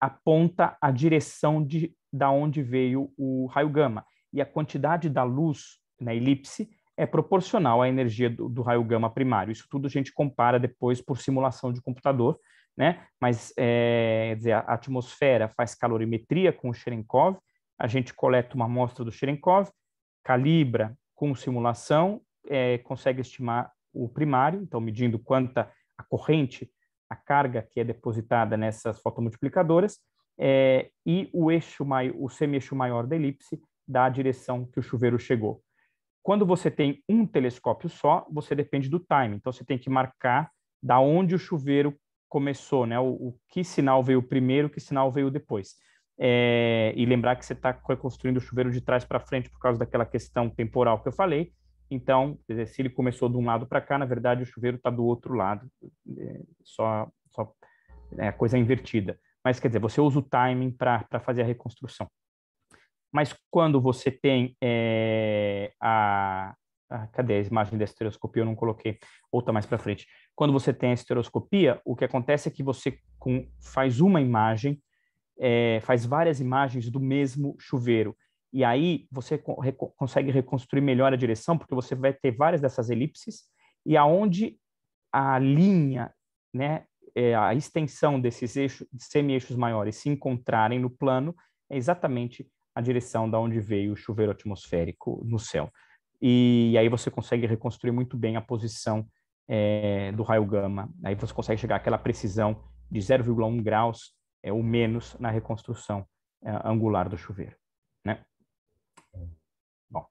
aponta a direção de da onde veio o raio gama e a quantidade da luz na elipse é proporcional à energia do, do raio gama primário. Isso tudo a gente compara depois por simulação de computador né? Mas, é, dizer, a atmosfera faz calorimetria com o Cherenkov, a gente coleta uma amostra do Cherenkov, calibra com simulação, é, consegue estimar o primário, então medindo quanta a corrente, a carga que é depositada nessas fotomultiplicadoras, é, e o eixo maior, o semi-eixo maior da elipse dá a direção que o chuveiro chegou. Quando você tem um telescópio só, você depende do time. Então, você tem que marcar da onde o chuveiro começou, né? O, o, que sinal veio primeiro, que sinal veio depois. É, e lembrar que você está reconstruindo o chuveiro de trás para frente por causa daquela questão temporal que eu falei. Então, dizer, se ele começou de um lado para cá, na verdade o chuveiro está do outro lado, é, só, só é a coisa invertida. Mas quer dizer, você usa o timing para fazer a reconstrução. Mas quando você tem é, a, ah, cadê a imagem da esteroscopia? Eu não coloquei. outra mais para frente. Quando você tem a esteroscopia, o que acontece é que você com, faz uma imagem, é, faz várias imagens do mesmo chuveiro. E aí você co consegue reconstruir melhor a direção, porque você vai ter várias dessas elipses, e aonde a linha, né, é, a extensão desses eixos, semi-eixos maiores se encontrarem no plano, é exatamente a direção da onde veio o chuveiro atmosférico no céu e, aí você consegue reconstruir muito bem a posição é, do raio gama. Aí você consegue chegar àquela precisão de 0,1 graus é, ou menos na reconstrução é, angular do chuveiro. Né? Bom,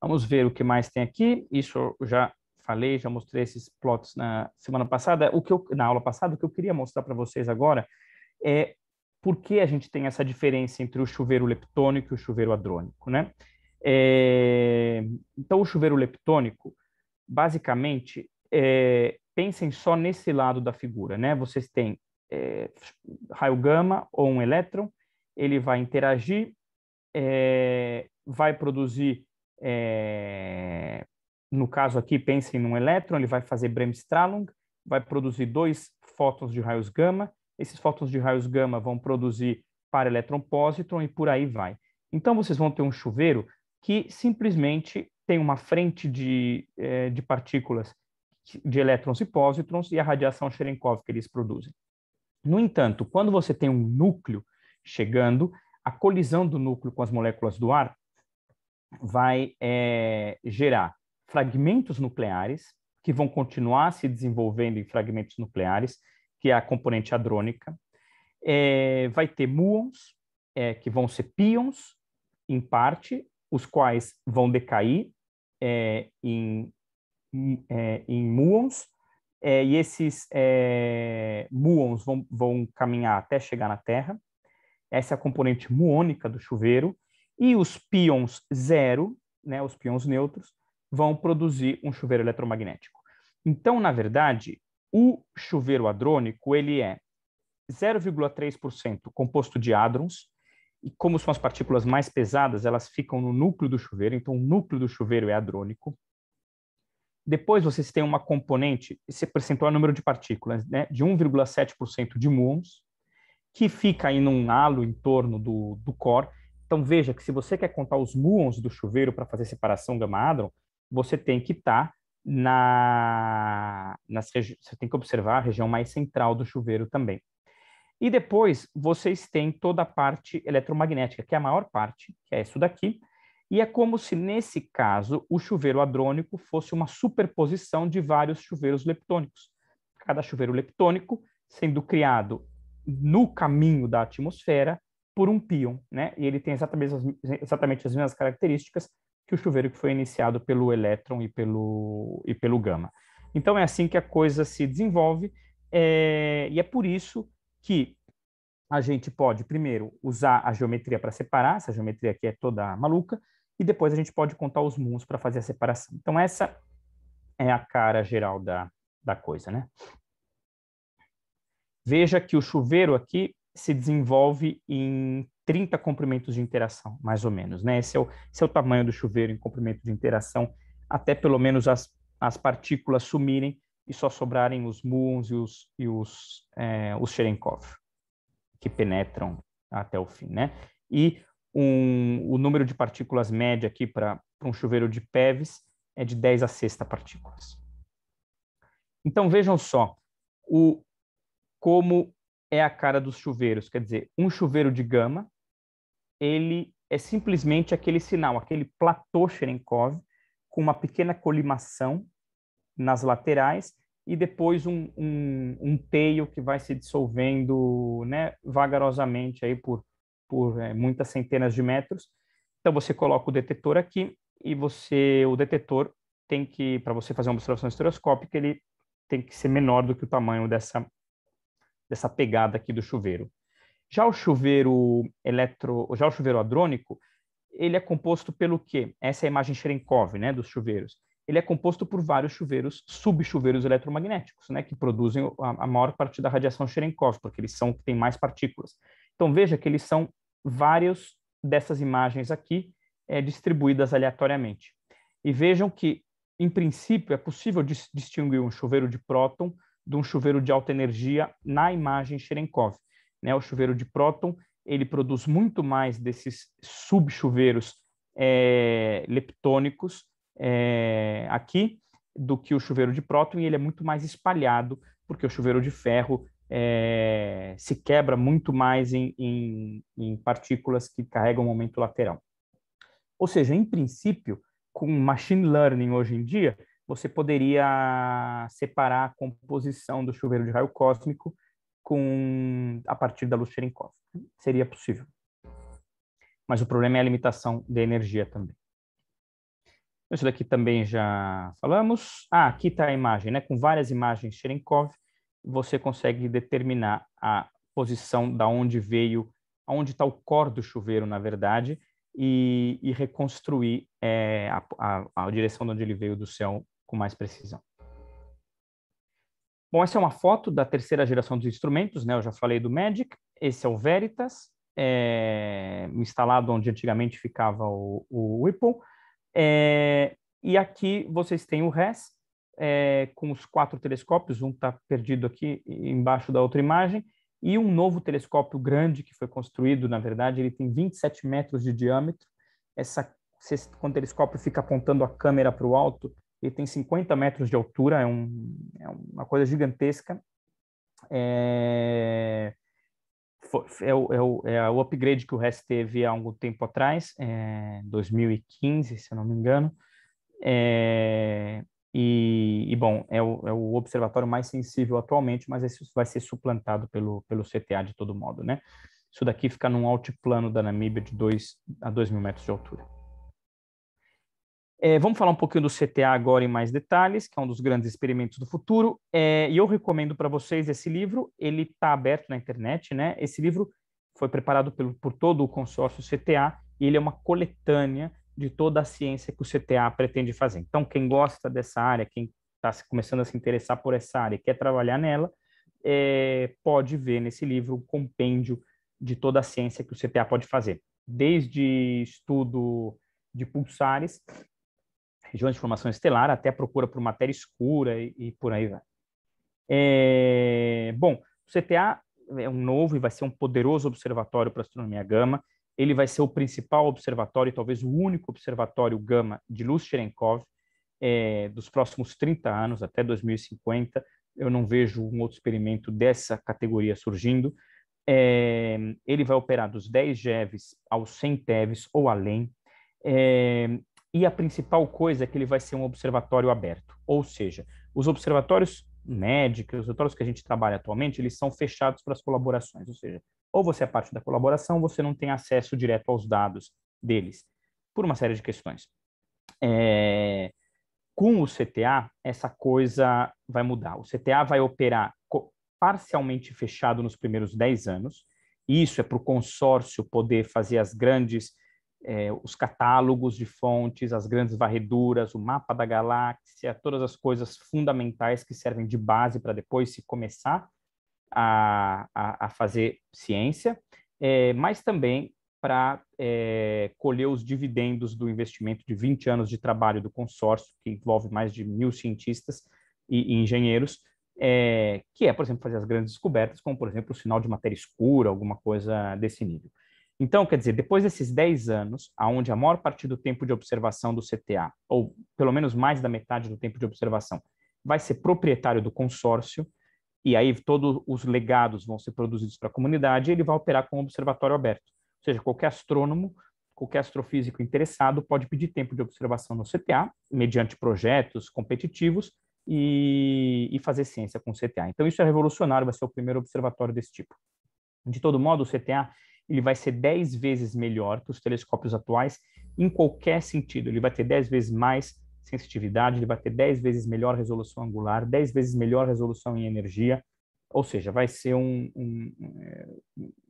vamos ver o que mais tem aqui. Isso eu já falei, já mostrei esses plots na semana passada. O que eu, na aula passada, o que eu queria mostrar para vocês agora é por que a gente tem essa diferença entre o chuveiro leptônico e o chuveiro hadrônico, né? É, então, o chuveiro leptônico, basicamente, é, pensem só nesse lado da figura, né? Vocês têm é, raio gama ou um elétron, ele vai interagir, é, vai produzir, é, no caso aqui, pensem num elétron, ele vai fazer bremsstrahlung, vai produzir dois fótons de raios gama, esses fótons de raios gama vão produzir para elétron positron e por aí vai. Então, vocês vão ter um chuveiro que simplesmente tem uma frente de, é, de partículas de elétrons e pósitrons e a radiação Cherenkov que eles produzem. No entanto, quando você tem um núcleo chegando, a colisão do núcleo com as moléculas do ar vai é, gerar fragmentos nucleares que vão continuar se desenvolvendo em fragmentos nucleares, que é a componente hadrônica. É, vai ter muons, que vão ser pions, em parte, os quais vão decair é, em, é, em muons, é, e esses é, muons vão, vão caminhar até chegar na Terra. Essa é a componente muônica do chuveiro. E os pions zero, né, os pions neutros, vão produzir um chuveiro eletromagnético. Então, na verdade, o chuveiro hadrônico ele é 0,3% composto de hadrons e como são as partículas mais pesadas, elas ficam no núcleo do chuveiro, então o núcleo do chuveiro é hadrônico. Depois vocês têm uma componente, esse percentual é o número de partículas, né, de 1,7% de muons, que fica aí num halo em torno do, do core. Então veja que se você quer contar os muons do chuveiro para fazer separação gama-hadron, você tem que estar tá na, nas você tem que observar a região mais central do chuveiro também. E depois vocês têm toda a parte eletromagnética, que é a maior parte, que é isso daqui. E é como se, nesse caso, o chuveiro hadrônico fosse uma superposição de vários chuveiros leptônicos. Cada chuveiro leptônico sendo criado no caminho da atmosfera por um pion, né? E ele tem exatamente as, exatamente as mesmas características que o chuveiro que foi iniciado pelo elétron e pelo, e pelo gama. Então é assim que a coisa se desenvolve, é, e é por isso que a gente pode, primeiro, usar a geometria para separar, essa geometria aqui é toda maluca, e depois a gente pode contar os muns para fazer a separação. Então, essa é a cara geral da, da coisa, né? Veja que o chuveiro aqui se desenvolve em 30 comprimentos de interação, mais ou menos, né? Esse é o, esse é o tamanho do chuveiro em comprimento de interação, até pelo menos as, as partículas sumirem e só sobrarem os Moons e os, e os, é, os Cherenkov, que penetram até o fim, né? E um, o número de partículas média aqui para um chuveiro de PEVs é de 10 a sexta partículas. Então vejam só o como é a cara dos chuveiros, quer dizer, um chuveiro de gama, ele é simplesmente aquele sinal, aquele platô Cherenkov com uma pequena colimação nas laterais e depois um, um, um teio que vai se dissolvendo né, vagarosamente aí por, por é, muitas centenas de metros. Então você coloca o detetor aqui e você o detetor tem que para você fazer uma observação estereoscópica ele tem que ser menor do que o tamanho dessa dessa pegada aqui do chuveiro. Já o chuveiro eletro, já o chuveiro hadrônico, ele é composto pelo quê? Essa é a imagem Cherenkov, né, dos chuveiros ele é composto por vários chuveiros, subchuveiros eletromagnéticos, né, que produzem a, a maior parte da radiação Cherenkov, porque eles são que têm mais partículas. Então veja que eles são vários dessas imagens aqui é, distribuídas aleatoriamente. E vejam que, em princípio, é possível dis distinguir um chuveiro de próton de um chuveiro de alta energia na imagem Cherenkov. Né? O chuveiro de próton ele produz muito mais desses subchuveiros é, leptônicos é, aqui do que o chuveiro de próton e ele é muito mais espalhado, porque o chuveiro de ferro é, se quebra muito mais em, em, em partículas que carregam momento lateral. Ou seja, em princípio, com machine learning hoje em dia, você poderia separar a composição do chuveiro de raio cósmico com a partir da luz Cherenkov. Seria possível. Mas o problema é a limitação de energia também. Isso daqui também já falamos. Ah, aqui está a imagem, né? Com várias imagens Cherenkov, você consegue determinar a posição da onde veio, aonde está o cor do chuveiro, na verdade, e, e reconstruir é, a, a, a direção de onde ele veio do céu com mais precisão. Bom, essa é uma foto da terceira geração dos instrumentos, né? Eu já falei do Magic. Esse é o Veritas, é, instalado onde antigamente ficava o, o Whipple. É, e aqui vocês têm o RES, é, com os quatro telescópios, um está perdido aqui embaixo da outra imagem, e um novo telescópio grande que foi construído, na verdade, ele tem 27 metros de diâmetro. Essa, quando o telescópio fica apontando a câmera para o alto, ele tem 50 metros de altura, é, um, é uma coisa gigantesca. É, é o, é, o, é o upgrade que o REST teve há algum tempo atrás, é, 2015, se eu não me engano. É, e, e, bom, é o, é o observatório mais sensível atualmente, mas esse vai ser suplantado pelo, pelo CTA de todo modo, né? Isso daqui fica num altiplano da Namíbia de 2 a 2 mil metros de altura. É, vamos falar um pouquinho do CTA agora em mais detalhes, que é um dos grandes experimentos do futuro. É, e eu recomendo para vocês esse livro, ele está aberto na internet, né? Esse livro foi preparado pelo, por todo o consórcio CTA e ele é uma coletânea de toda a ciência que o CTA pretende fazer. Então, quem gosta dessa área, quem está começando a se interessar por essa área e quer trabalhar nela, é, pode ver nesse livro o um compêndio de toda a ciência que o CTA pode fazer, desde estudo de pulsares regiões de formação estelar, até a procura por matéria escura e, e por aí vai. É, bom, o CTA é um novo e vai ser um poderoso observatório para astronomia gama. Ele vai ser o principal observatório, talvez o único observatório gama de luz Cherenkov é, dos próximos 30 anos, até 2050. Eu não vejo um outro experimento dessa categoria surgindo. É, ele vai operar dos 10 GeVs aos 100 TeVs ou além. É, e a principal coisa é que ele vai ser um observatório aberto, ou seja, os observatórios médicos, os observatórios que a gente trabalha atualmente, eles são fechados para as colaborações, ou seja, ou você é parte da colaboração, você não tem acesso direto aos dados deles, por uma série de questões. É... Com o CTA, essa coisa vai mudar. O CTA vai operar parcialmente fechado nos primeiros 10 anos, isso é para o consórcio poder fazer as grandes é, os catálogos de fontes, as grandes varreduras, o mapa da galáxia, todas as coisas fundamentais que servem de base para depois se começar a, a, a fazer ciência, é, mas também para é, colher os dividendos do investimento de 20 anos de trabalho do consórcio, que envolve mais de mil cientistas e, e engenheiros, é, que é, por exemplo, fazer as grandes descobertas, como, por exemplo, o sinal de matéria escura, alguma coisa desse nível. Então, quer dizer, depois desses 10 anos, aonde a maior parte do tempo de observação do CTA, ou pelo menos mais da metade do tempo de observação, vai ser proprietário do consórcio, e aí todos os legados vão ser produzidos para a comunidade, ele vai operar com um observatório aberto. Ou seja, qualquer astrônomo, qualquer astrofísico interessado pode pedir tempo de observação no CTA, mediante projetos competitivos, e, e fazer ciência com o CTA. Então, isso é revolucionário, vai ser o primeiro observatório desse tipo. De todo modo, o CTA ele vai ser 10 vezes melhor que os telescópios atuais em qualquer sentido. Ele vai ter 10 vezes mais sensitividade, ele vai ter 10 vezes melhor resolução angular, 10 vezes melhor resolução em energia, ou seja, vai ser um, um,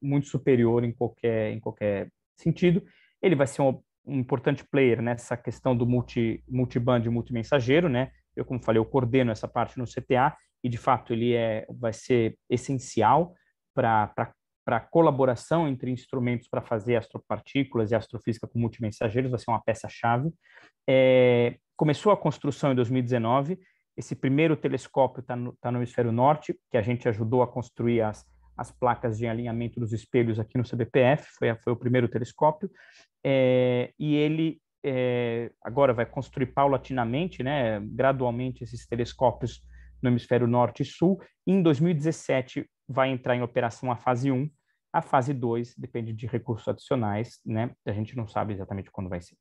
muito superior em qualquer, em qualquer sentido. Ele vai ser um, um importante player nessa questão do multi, multiband e multimensageiro, né? Eu, como falei, eu coordeno essa parte no CTA e, de fato, ele é, vai ser essencial para para colaboração entre instrumentos para fazer astropartículas e astrofísica com multimensageiros, vai ser uma peça-chave. É, começou a construção em 2019, esse primeiro telescópio está no, tá no hemisfério norte, que a gente ajudou a construir as, as placas de alinhamento dos espelhos aqui no CBPF, foi, foi o primeiro telescópio, é, e ele é, agora vai construir paulatinamente, né, gradualmente, esses telescópios no hemisfério norte e sul. em 2017 vai entrar em operação a fase 1. A fase 2 depende de recursos adicionais, né? A gente não sabe exatamente quando vai ser.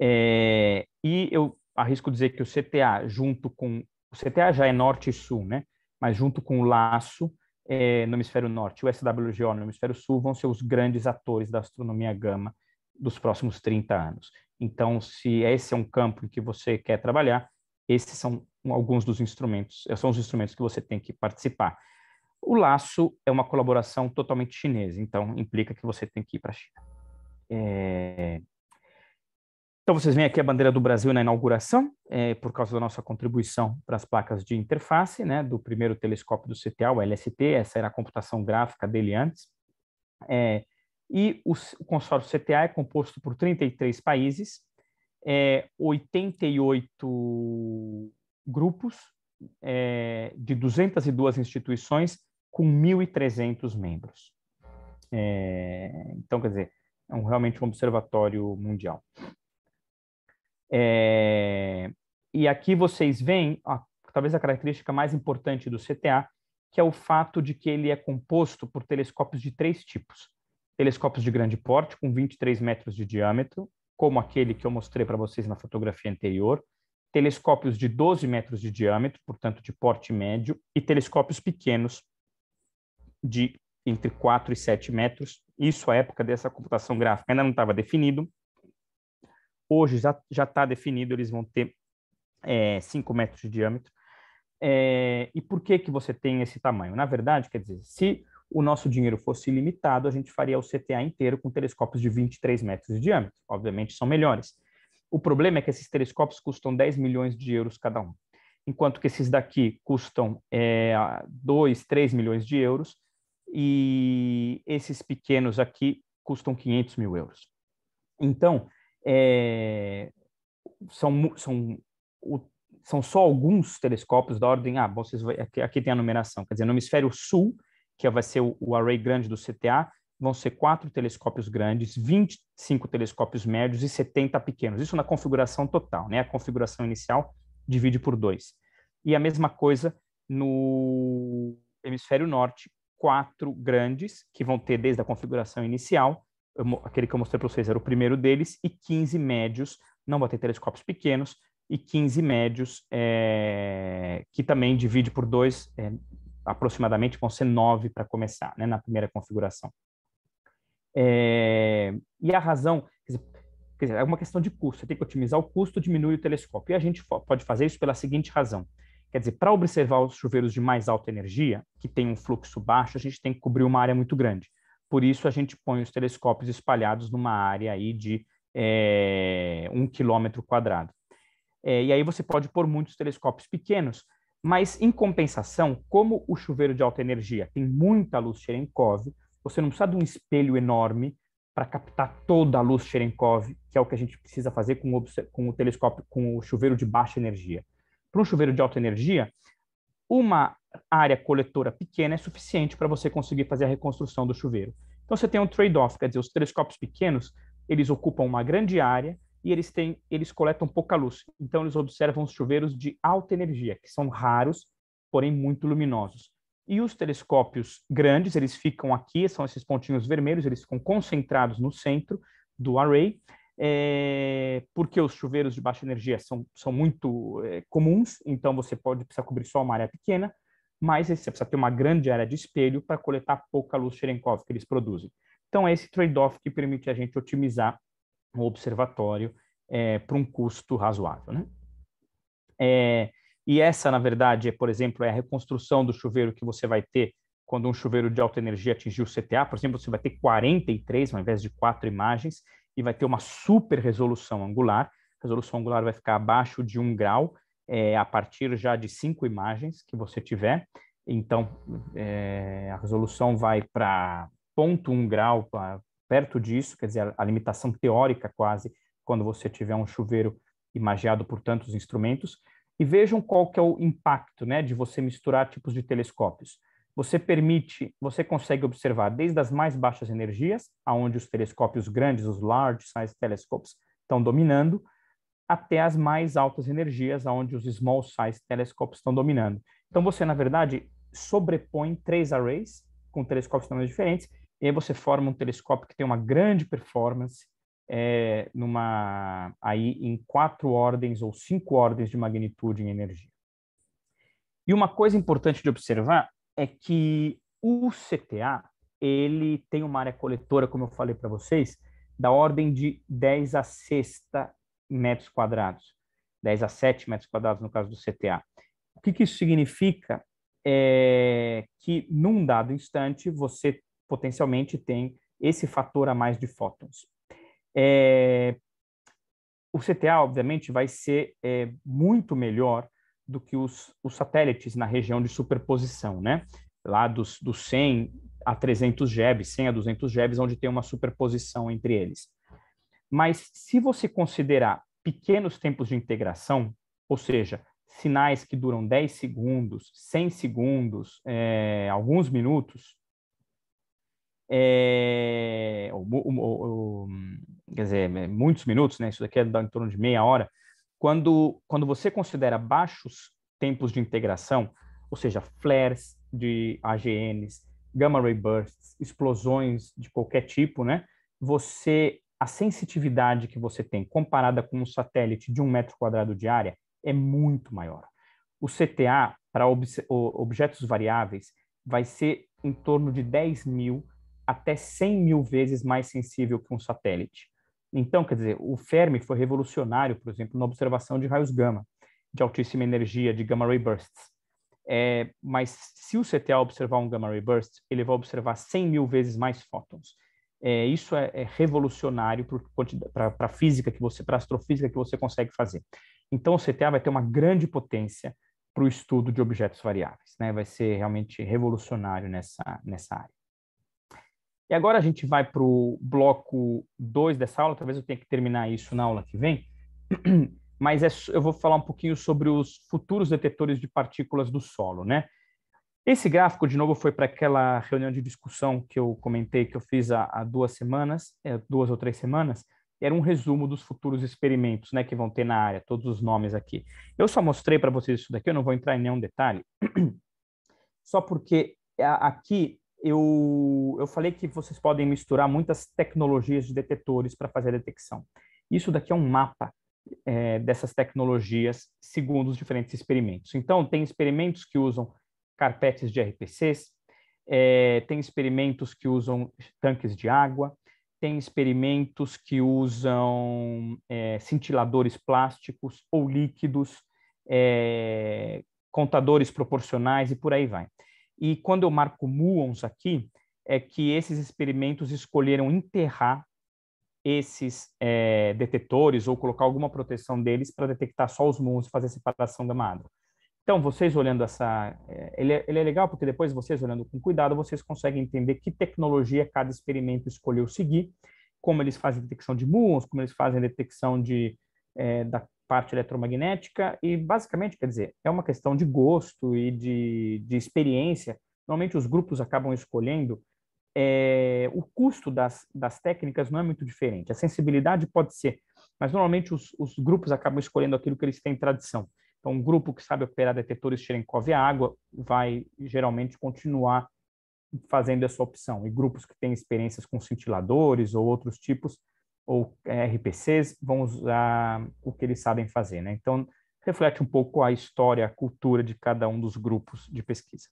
É, e eu arrisco dizer que o CTA, junto com. O CTA já é norte e sul, né? Mas junto com o laço é, no hemisfério norte o SWGO no hemisfério sul vão ser os grandes atores da astronomia gama dos próximos 30 anos. Então, se esse é um campo em que você quer trabalhar, esses são alguns dos instrumentos, são os instrumentos que você tem que participar. O laço é uma colaboração totalmente chinesa, então implica que você tem que ir para a China. É... Então vocês veem aqui a bandeira do Brasil na inauguração, é, por causa da nossa contribuição para as placas de interface, né, do primeiro telescópio do CTA, o LST, essa era a computação gráfica dele antes. É, e o, o, consórcio CTA é composto por 33 países, é, 88 grupos é, de 202 instituições com 1.300 membros. É, então, quer dizer, é um, realmente um observatório mundial. É, e aqui vocês veem, ó, talvez a característica mais importante do CTA, que é o fato de que ele é composto por telescópios de três tipos. Telescópios de grande porte, com 23 metros de diâmetro, como aquele que eu mostrei para vocês na fotografia anterior, telescópios de 12 metros de diâmetro, portanto de porte médio, e telescópios pequenos, de entre 4 e 7 metros. Isso, à época dessa computação gráfica, ainda não estava definido. Hoje já está definido, eles vão ter é, 5 metros de diâmetro. É, e por que, que você tem esse tamanho? Na verdade, quer dizer, se o nosso dinheiro fosse limitado, a gente faria o CTA inteiro com telescópios de 23 metros de diâmetro. Obviamente, são melhores. O problema é que esses telescópios custam 10 milhões de euros cada um, enquanto que esses daqui custam é, 2, 3 milhões de euros e esses pequenos aqui custam 500 mil euros. Então, é, são, são, o, são só alguns telescópios da ordem, ah, vocês, aqui, aqui tem a numeração, quer dizer, no hemisfério sul, que vai ser o, o array grande do CTA, vão ser quatro telescópios grandes, 25 telescópios médios e 70 pequenos. Isso na configuração total, né? A configuração inicial divide por dois. E a mesma coisa no hemisfério norte, quatro grandes, que vão ter desde a configuração inicial, aquele que eu mostrei para vocês era o primeiro deles, e 15 médios, não vai ter telescópios pequenos, e 15 médios, é, que também divide por dois, é, aproximadamente vão ser nove para começar, né, na primeira configuração. É, e a razão, quer dizer, quer dizer, é uma questão de custo, você tem que otimizar o custo, diminui o telescópio. E a gente pode fazer isso pela seguinte razão. Quer dizer, para observar os chuveiros de mais alta energia, que tem um fluxo baixo, a gente tem que cobrir uma área muito grande. Por isso, a gente põe os telescópios espalhados numa área aí de é, um quilômetro quadrado. É, e aí você pode pôr muitos telescópios pequenos, mas em compensação, como o chuveiro de alta energia tem muita luz Cherenkov, você não precisa de um espelho enorme para captar toda a luz Cherenkov, que é o que a gente precisa fazer com o, com o telescópio, com o chuveiro de baixa energia para um chuveiro de alta energia, uma área coletora pequena é suficiente para você conseguir fazer a reconstrução do chuveiro. Então você tem um trade-off, quer dizer, os telescópios pequenos, eles ocupam uma grande área e eles têm, eles coletam pouca luz. Então eles observam os chuveiros de alta energia, que são raros, porém muito luminosos. E os telescópios grandes, eles ficam aqui, são esses pontinhos vermelhos, eles ficam concentrados no centro do array é, porque os chuveiros de baixa energia são, são muito é, comuns, então você pode precisar cobrir só uma área pequena, mas você precisa ter uma grande área de espelho para coletar pouca luz Cherenkov que eles produzem. Então é esse trade-off que permite a gente otimizar o observatório é, para um custo razoável. Né? É, e essa, na verdade, é, por exemplo, é a reconstrução do chuveiro que você vai ter quando um chuveiro de alta energia atingir o CTA, por exemplo, você vai ter 43 ao invés de quatro imagens, e vai ter uma super resolução angular. A resolução angular vai ficar abaixo de um grau é, a partir já de cinco imagens que você tiver. Então, é, a resolução vai para 0,1 grau, pra, perto disso, quer dizer, a, a limitação teórica quase, quando você tiver um chuveiro imageado por tantos instrumentos. E vejam qual que é o impacto né, de você misturar tipos de telescópios você permite, você consegue observar desde as mais baixas energias, aonde os telescópios grandes, os large size telescopes, estão dominando, até as mais altas energias, aonde os small size telescopes estão dominando. Então você, na verdade, sobrepõe três arrays com telescópios tamanhos diferentes, e aí você forma um telescópio que tem uma grande performance é, numa aí em quatro ordens ou cinco ordens de magnitude em energia. E uma coisa importante de observar é que o CTA ele tem uma área coletora, como eu falei para vocês, da ordem de 10 a 6 metros quadrados, 10 a 7 metros quadrados no caso do CTA. O que, que isso significa? É que num dado instante você potencialmente tem esse fator a mais de fótons. É, o CTA, obviamente, vai ser é, muito melhor do que os, os satélites na região de superposição, né? Lá dos, dos 100 a 300 GEBs, 100 a 200 GEBs, onde tem uma superposição entre eles. Mas se você considerar pequenos tempos de integração, ou seja, sinais que duram 10 segundos, 100 segundos, é, alguns minutos, é, ou, ou, ou, quer dizer, é, muitos minutos, né? Isso daqui é em torno de meia hora. Quando, quando você considera baixos tempos de integração, ou seja, flares de AGNs, gamma ray bursts, explosões de qualquer tipo, né? Você a sensitividade que você tem comparada com um satélite de um metro quadrado de área é muito maior. O CTA para ob objetos variáveis vai ser em torno de 10 mil até 100 mil vezes mais sensível que um satélite. Então, quer dizer, o Fermi foi revolucionário, por exemplo, na observação de raios gama, de altíssima energia, de gamma ray bursts. É, mas se o CTA observar um gamma ray burst, ele vai observar 100 mil vezes mais fótons. É, isso é, é revolucionário para a física que você, para a astrofísica que você consegue fazer. Então, o CTA vai ter uma grande potência para o estudo de objetos variáveis, né? Vai ser realmente revolucionário nessa, nessa área. E agora a gente vai para o bloco 2 dessa aula, talvez eu tenha que terminar isso na aula que vem, [clears throat] mas é, eu vou falar um pouquinho sobre os futuros detetores de partículas do solo, né? Esse gráfico, de novo, foi para aquela reunião de discussão que eu comentei que eu fiz há, há duas semanas, é, duas ou três semanas, era um resumo dos futuros experimentos né, que vão ter na área, todos os nomes aqui. Eu só mostrei para vocês isso daqui, eu não vou entrar em nenhum detalhe, [clears throat] só porque aqui eu, eu falei que vocês podem misturar muitas tecnologias de detetores para fazer a detecção. Isso daqui é um mapa é, dessas tecnologias segundo os diferentes experimentos. Então, tem experimentos que usam carpetes de RPCs, é, tem experimentos que usam tanques de água, tem experimentos que usam é, cintiladores plásticos ou líquidos, é, contadores proporcionais e por aí vai. E quando eu marco muons aqui, é que esses experimentos escolheram enterrar esses é, detetores ou colocar alguma proteção deles para detectar só os muons e fazer a separação da madre. Então, vocês olhando essa... É, ele é, ele é legal porque depois vocês olhando com cuidado, vocês conseguem entender que tecnologia cada experimento escolheu seguir, como eles fazem detecção de muons, como eles fazem detecção de, é, da, parte eletromagnética e basicamente, quer dizer, é uma questão de gosto e de, de experiência. Normalmente os grupos acabam escolhendo é, o custo das, das técnicas não é muito diferente. A sensibilidade pode ser, mas normalmente os, os grupos acabam escolhendo aquilo que eles têm tradição. Então, um grupo que sabe operar detetores Cherenkov e água vai geralmente continuar fazendo essa opção. E grupos que têm experiências com cintiladores ou outros tipos ou é, RPCs vão usar o que eles sabem fazer. Né? Então, reflete um pouco a história, a cultura de cada um dos grupos de pesquisa.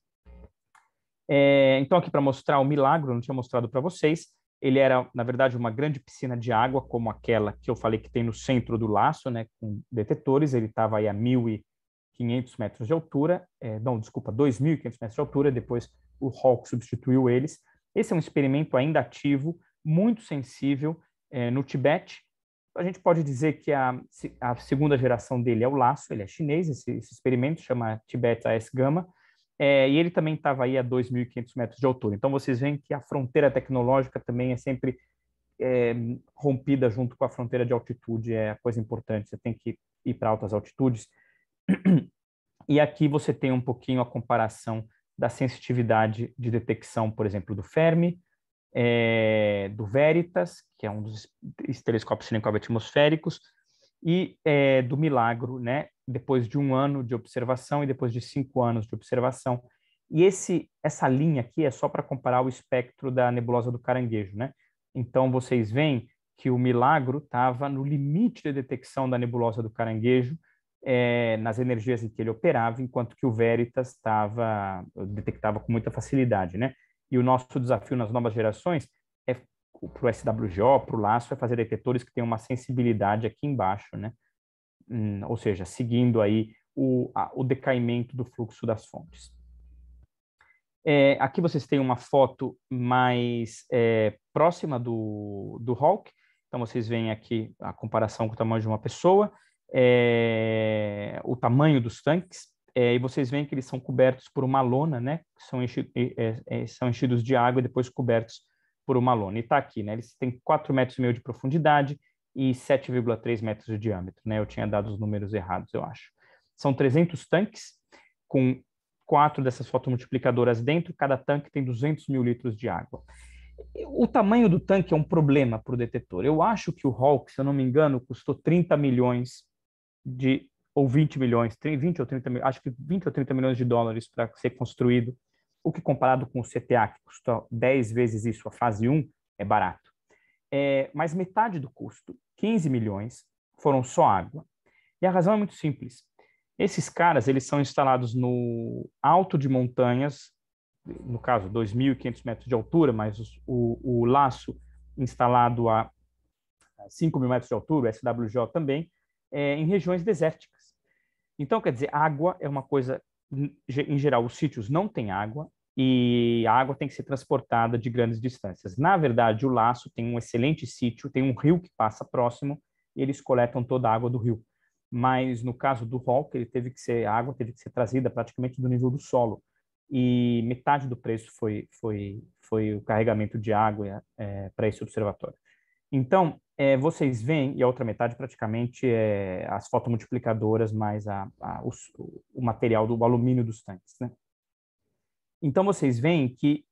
É, então, aqui para mostrar o milagro, não tinha mostrado para vocês, ele era, na verdade, uma grande piscina de água, como aquela que eu falei que tem no centro do laço, né, com detetores, ele estava aí a 1.500 metros de altura, é, não, desculpa, 2.500 metros de altura, depois o Hawke substituiu eles. Esse é um experimento ainda ativo, muito sensível, é, no Tibete. A gente pode dizer que a, a, segunda geração dele é o laço, ele é chinês, esse, esse experimento chama Tibete AS Gama, é, e ele também estava aí a 2.500 metros de altura. Então vocês veem que a fronteira tecnológica também é sempre é, rompida junto com a fronteira de altitude, é a coisa importante, você tem que ir para altas altitudes. E aqui você tem um pouquinho a comparação da sensitividade de detecção, por exemplo, do Fermi, é, do Veritas, que é um dos telescópios Cherenkov atmosféricos, e é, do Milagro, né? Depois de um ano de observação e depois de cinco anos de observação. E esse, essa linha aqui é só para comparar o espectro da nebulosa do Caranguejo, né? Então vocês veem que o Milagro estava no limite de detecção da nebulosa do Caranguejo é, nas energias em que ele operava, enquanto que o Veritas estava detectava com muita facilidade, né? E o nosso desafio nas novas gerações é para o SWJ, para o Laço, é fazer detectores que tenham uma sensibilidade aqui embaixo, né? Hum, ou seja, seguindo aí o, a, o decaimento do fluxo das fontes. É, aqui vocês têm uma foto mais é, próxima do, do Hulk. Então, vocês veem aqui a comparação com o tamanho de uma pessoa, é, o tamanho dos tanques é, e vocês veem que eles são cobertos por uma lona, né? São, enchi é, é, são enchidos de água e depois cobertos por uma lona. E está aqui, né? Eles têm 4,5 metros e meio de profundidade e 7,3 metros de diâmetro, né? Eu tinha dado os números errados, eu acho. São 300 tanques com quatro dessas fotomultiplicadoras dentro, cada tanque tem 200 mil litros de água. O tamanho do tanque é um problema para o detetor. Eu acho que o Hulk, se eu não me engano, custou 30 milhões de ou 20 milhões, 20 ou 30, acho que 20 ou 30 milhões de dólares para ser construído, o que comparado com o CTA, que custa 10 vezes isso, a fase 1, é barato. É, mas metade do custo, 15 milhões, foram só água. E a razão é muito simples. Esses caras, eles são instalados no alto de montanhas, no caso, 2.500 metros de altura, mas o, o laço instalado a 5 mil metros de altura, o SWJ também, é, em regiões desérticas. Então, quer dizer, água é uma coisa, em geral, os sítios não têm água e a água tem que ser transportada de grandes distâncias. Na verdade, o Laço tem um excelente sítio, tem um rio que passa próximo e eles coletam toda a água do rio. Mas no caso do Hawk, ele teve que ser a água teve que ser trazida praticamente do nível do solo e metade do preço foi foi foi o carregamento de água é, para esse observatório. Então, é, vocês veem, e a outra metade praticamente é as fotomultiplicadoras mais a, a, o, o, material do alumínio dos tanques. Né? Então, vocês veem que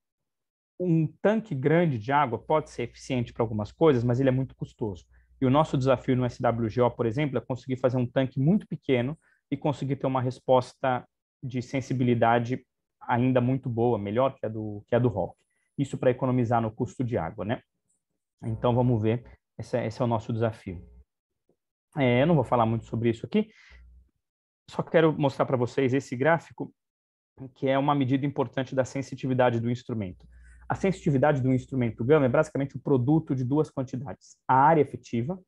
um tanque grande de água pode ser eficiente para algumas coisas, mas ele é muito custoso. E o nosso desafio no SWGO, por exemplo, é conseguir fazer um tanque muito pequeno e conseguir ter uma resposta de sensibilidade ainda muito boa, melhor que a do, que a do Hawk. Isso para economizar no custo de água, né? Então vamos ver, esse é, esse é o nosso desafio. É, eu não vou falar muito sobre isso aqui, só quero mostrar para vocês esse gráfico, que é uma medida importante da sensitividade do instrumento. A sensitividade do instrumento gama é basicamente o produto de duas quantidades, a área efetiva,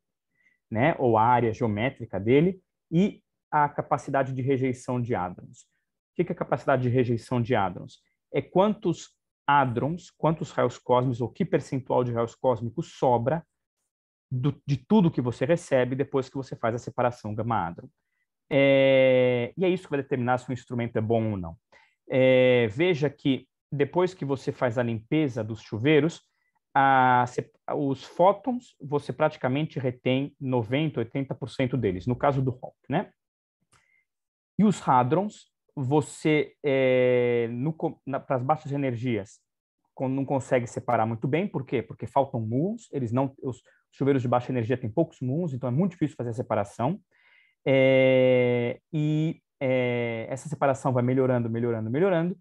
né, ou a área geométrica dele, e a capacidade de rejeição de hadrons. O que é a capacidade de rejeição de hadrons? É quantos hadrons, quantos raios cósmicos ou que percentual de raios cósmicos sobra do, de tudo que você recebe depois que você faz a separação gama-hadron. É, e é isso que vai determinar se um instrumento é bom ou não. É, veja que depois que você faz a limpeza dos chuveiros, a, os fótons você praticamente retém 90, 80% deles, no caso do HAWK, né? E os hadrons, você, é, para as baixas energias, não consegue separar muito bem. Por quê? Porque faltam muons, eles não, os chuveiros de baixa energia têm poucos muons, então é muito difícil fazer a separação. É, e é, essa separação vai melhorando, melhorando, melhorando,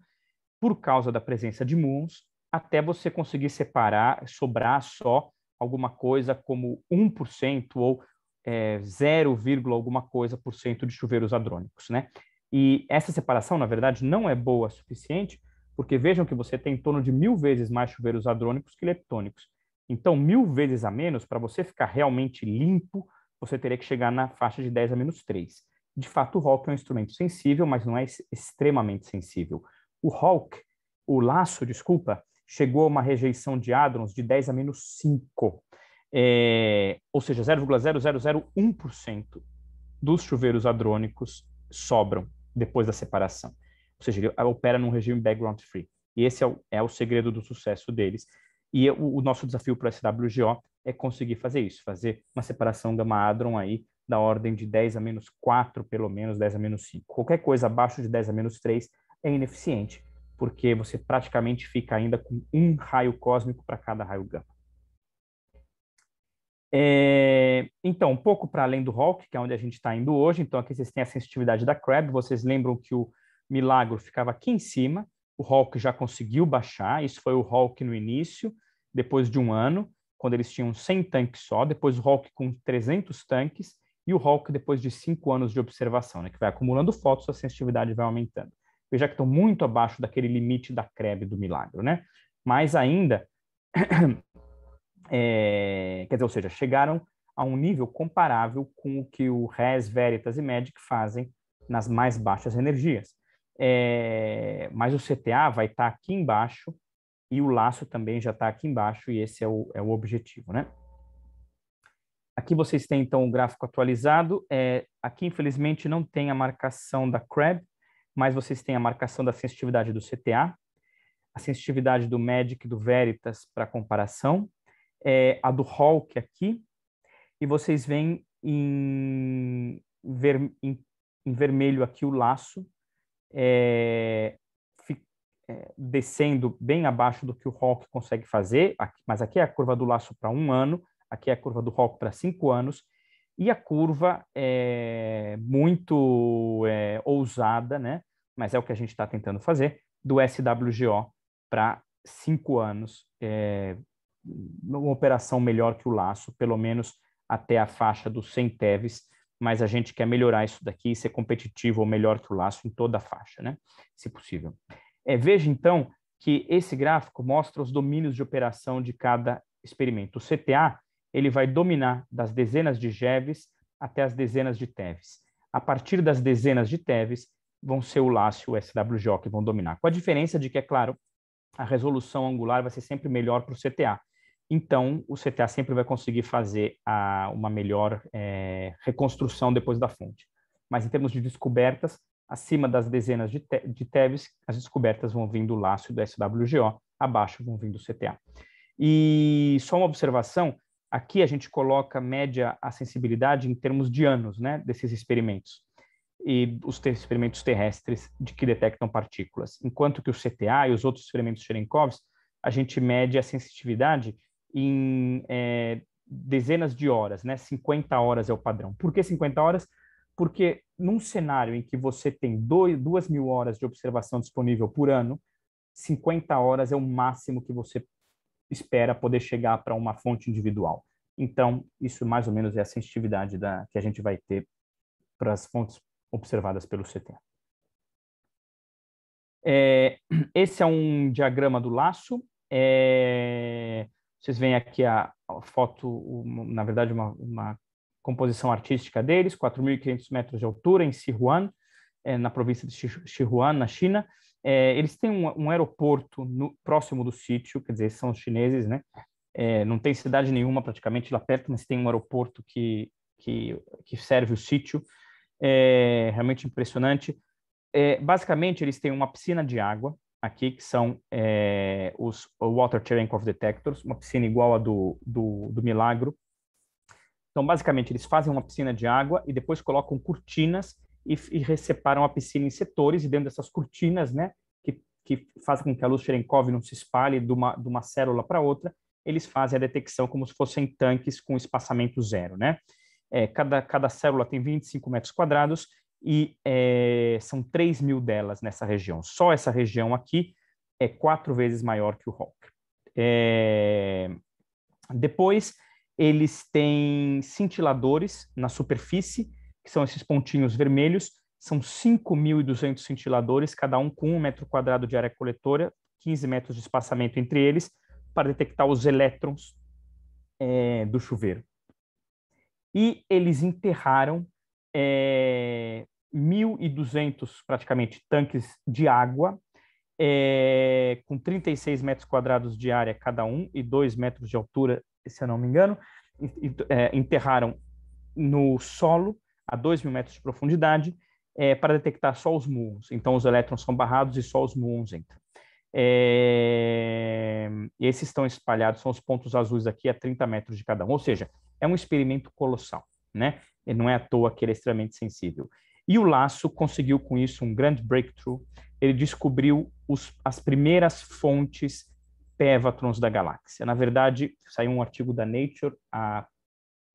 por causa da presença de muons, até você conseguir separar, sobrar só alguma coisa como 1% ou é, 0, alguma coisa por cento de chuveiros hadrônicos, né? E essa separação, na verdade, não é boa o suficiente, porque vejam que você tem em torno de mil vezes mais chuveiros hadrônicos que leptônicos. Então, mil vezes a menos, para você ficar realmente limpo, você teria que chegar na faixa de 10 a menos 3. De fato, o Hawk é um instrumento sensível, mas não é extremamente sensível. O Hawk, o laço, desculpa, chegou a uma rejeição de hadrons de 10 a menos 5. É, ou seja, 0,0001% dos chuveiros hadrônicos sobram depois da separação. Ou seja, ele opera num regime background free. E esse é o, é o segredo do sucesso deles. E é o, o nosso desafio para o SWGO é conseguir fazer isso, fazer uma separação gama hadron aí da ordem de 10 a menos 4, pelo menos 10 a menos 5. Qualquer coisa abaixo de 10 a menos 3 é ineficiente, porque você praticamente fica ainda com um raio cósmico para cada raio gama. É, então, um pouco para além do Hawk, que é onde a gente está indo hoje, então aqui vocês têm a sensitividade da Crab, vocês lembram que o Milagro ficava aqui em cima, o Hawk já conseguiu baixar, isso foi o Hawk no início, depois de um ano, quando eles tinham 100 tanques só, depois o Hawk com 300 tanques, e o Hawk depois de 5 anos de observação, né, que vai acumulando fotos, a sensitividade vai aumentando. Veja que estão muito abaixo daquele limite da Crab do Milagro, né? Mas ainda é, quer dizer, ou seja, chegaram a um nível comparável com o que o Res, Veritas e Magic fazem nas mais baixas energias. É, mas o CTA vai estar tá aqui embaixo e o laço também já está aqui embaixo e esse é o, é o objetivo, né? Aqui vocês têm, então, o gráfico atualizado. É, aqui, infelizmente, não tem a marcação da CREB, mas vocês têm a marcação da sensitividade do CTA, a sensitividade do MEDIC do Veritas para comparação, é a do Hulk aqui, e vocês veem em, ver, em, em vermelho aqui o laço é, fi, é, descendo bem abaixo do que o Hulk consegue fazer, aqui, mas aqui é a curva do laço para um ano, aqui é a curva do Hulk para cinco anos, e a curva é muito é, ousada, né? mas é o que a gente está tentando fazer, do SWGO para cinco anos, é, uma operação melhor que o laço, pelo menos até a faixa dos 100 teves, mas a gente quer melhorar isso daqui e ser competitivo ou melhor que o laço em toda a faixa, né? se possível. É, veja, então, que esse gráfico mostra os domínios de operação de cada experimento. O CTA ele vai dominar das dezenas de GEVs até as dezenas de TEVs. A partir das dezenas de TEVs, vão ser o laço, e o SWJ que vão dominar. Com a diferença de que, é claro, a resolução angular vai ser sempre melhor para o CTA então o CTA sempre vai conseguir fazer a, uma melhor é, reconstrução depois da fonte. Mas em termos de descobertas, acima das dezenas de, te de TEVs, as descobertas vão vindo do laço do SWGO, abaixo vão vindo do CTA. E só uma observação, aqui a gente coloca média a sensibilidade em termos de anos né, desses experimentos e os ter experimentos terrestres de que detectam partículas. Enquanto que o CTA e os outros experimentos Cherenkovs, a gente mede a sensitividade em é, dezenas de horas, né? 50 horas é o padrão. Por que 50 horas? Porque num cenário em que você tem 2 mil horas de observação disponível por ano, 50 horas é o máximo que você espera poder chegar para uma fonte individual. Então, isso mais ou menos é a sensitividade da, que a gente vai ter para as fontes observadas pelo CT. É, esse é um diagrama do laço. É, vocês veem aqui a, a foto, uma, na verdade, uma, uma, composição artística deles, 4.500 metros de altura, em Sichuan, é, na província de Sichuan, na China. É, eles têm um, um aeroporto no, próximo do sítio, quer dizer, são os chineses, né? É, não tem cidade nenhuma praticamente lá perto, mas tem um aeroporto que, que, que serve o sítio. É realmente impressionante. É, basicamente, eles têm uma piscina de água, aqui, que são é, os Water Cherenkov Detectors, uma piscina igual a do, do, do Milagro. Então, basicamente, eles fazem uma piscina de água e depois colocam cortinas e, e a piscina em setores, e dentro dessas cortinas, né, que, que fazem com que a luz Cherenkov não se espalhe de uma, de uma célula para outra, eles fazem a detecção como se fossem tanques com espaçamento zero, né? É, cada, cada célula tem 25 metros quadrados e é, são 3 mil delas nessa região. Só essa região aqui é quatro vezes maior que o rock. É... Depois, eles têm cintiladores na superfície, que são esses pontinhos vermelhos, são 5.200 cintiladores, cada um com um metro quadrado de área coletora, 15 metros de espaçamento entre eles, para detectar os elétrons é, do chuveiro. E eles enterraram é, 1.200 praticamente tanques de água, é, com 36 metros quadrados de área cada um e 2 metros de altura, se eu não me engano, eh, enterraram no solo a 2 mil metros de profundidade é, para detectar só os muons. Então, os elétrons são barrados e só os muons entram. É, esses estão espalhados, são os pontos azuis aqui a 30 metros de cada um, ou seja, é um experimento colossal, né? E não é à toa que ele é extremamente sensível. E o Laço conseguiu com isso um grande breakthrough. Ele descobriu os, as primeiras fontes pévatrons da galáxia. Na verdade, saiu um artigo da Nature há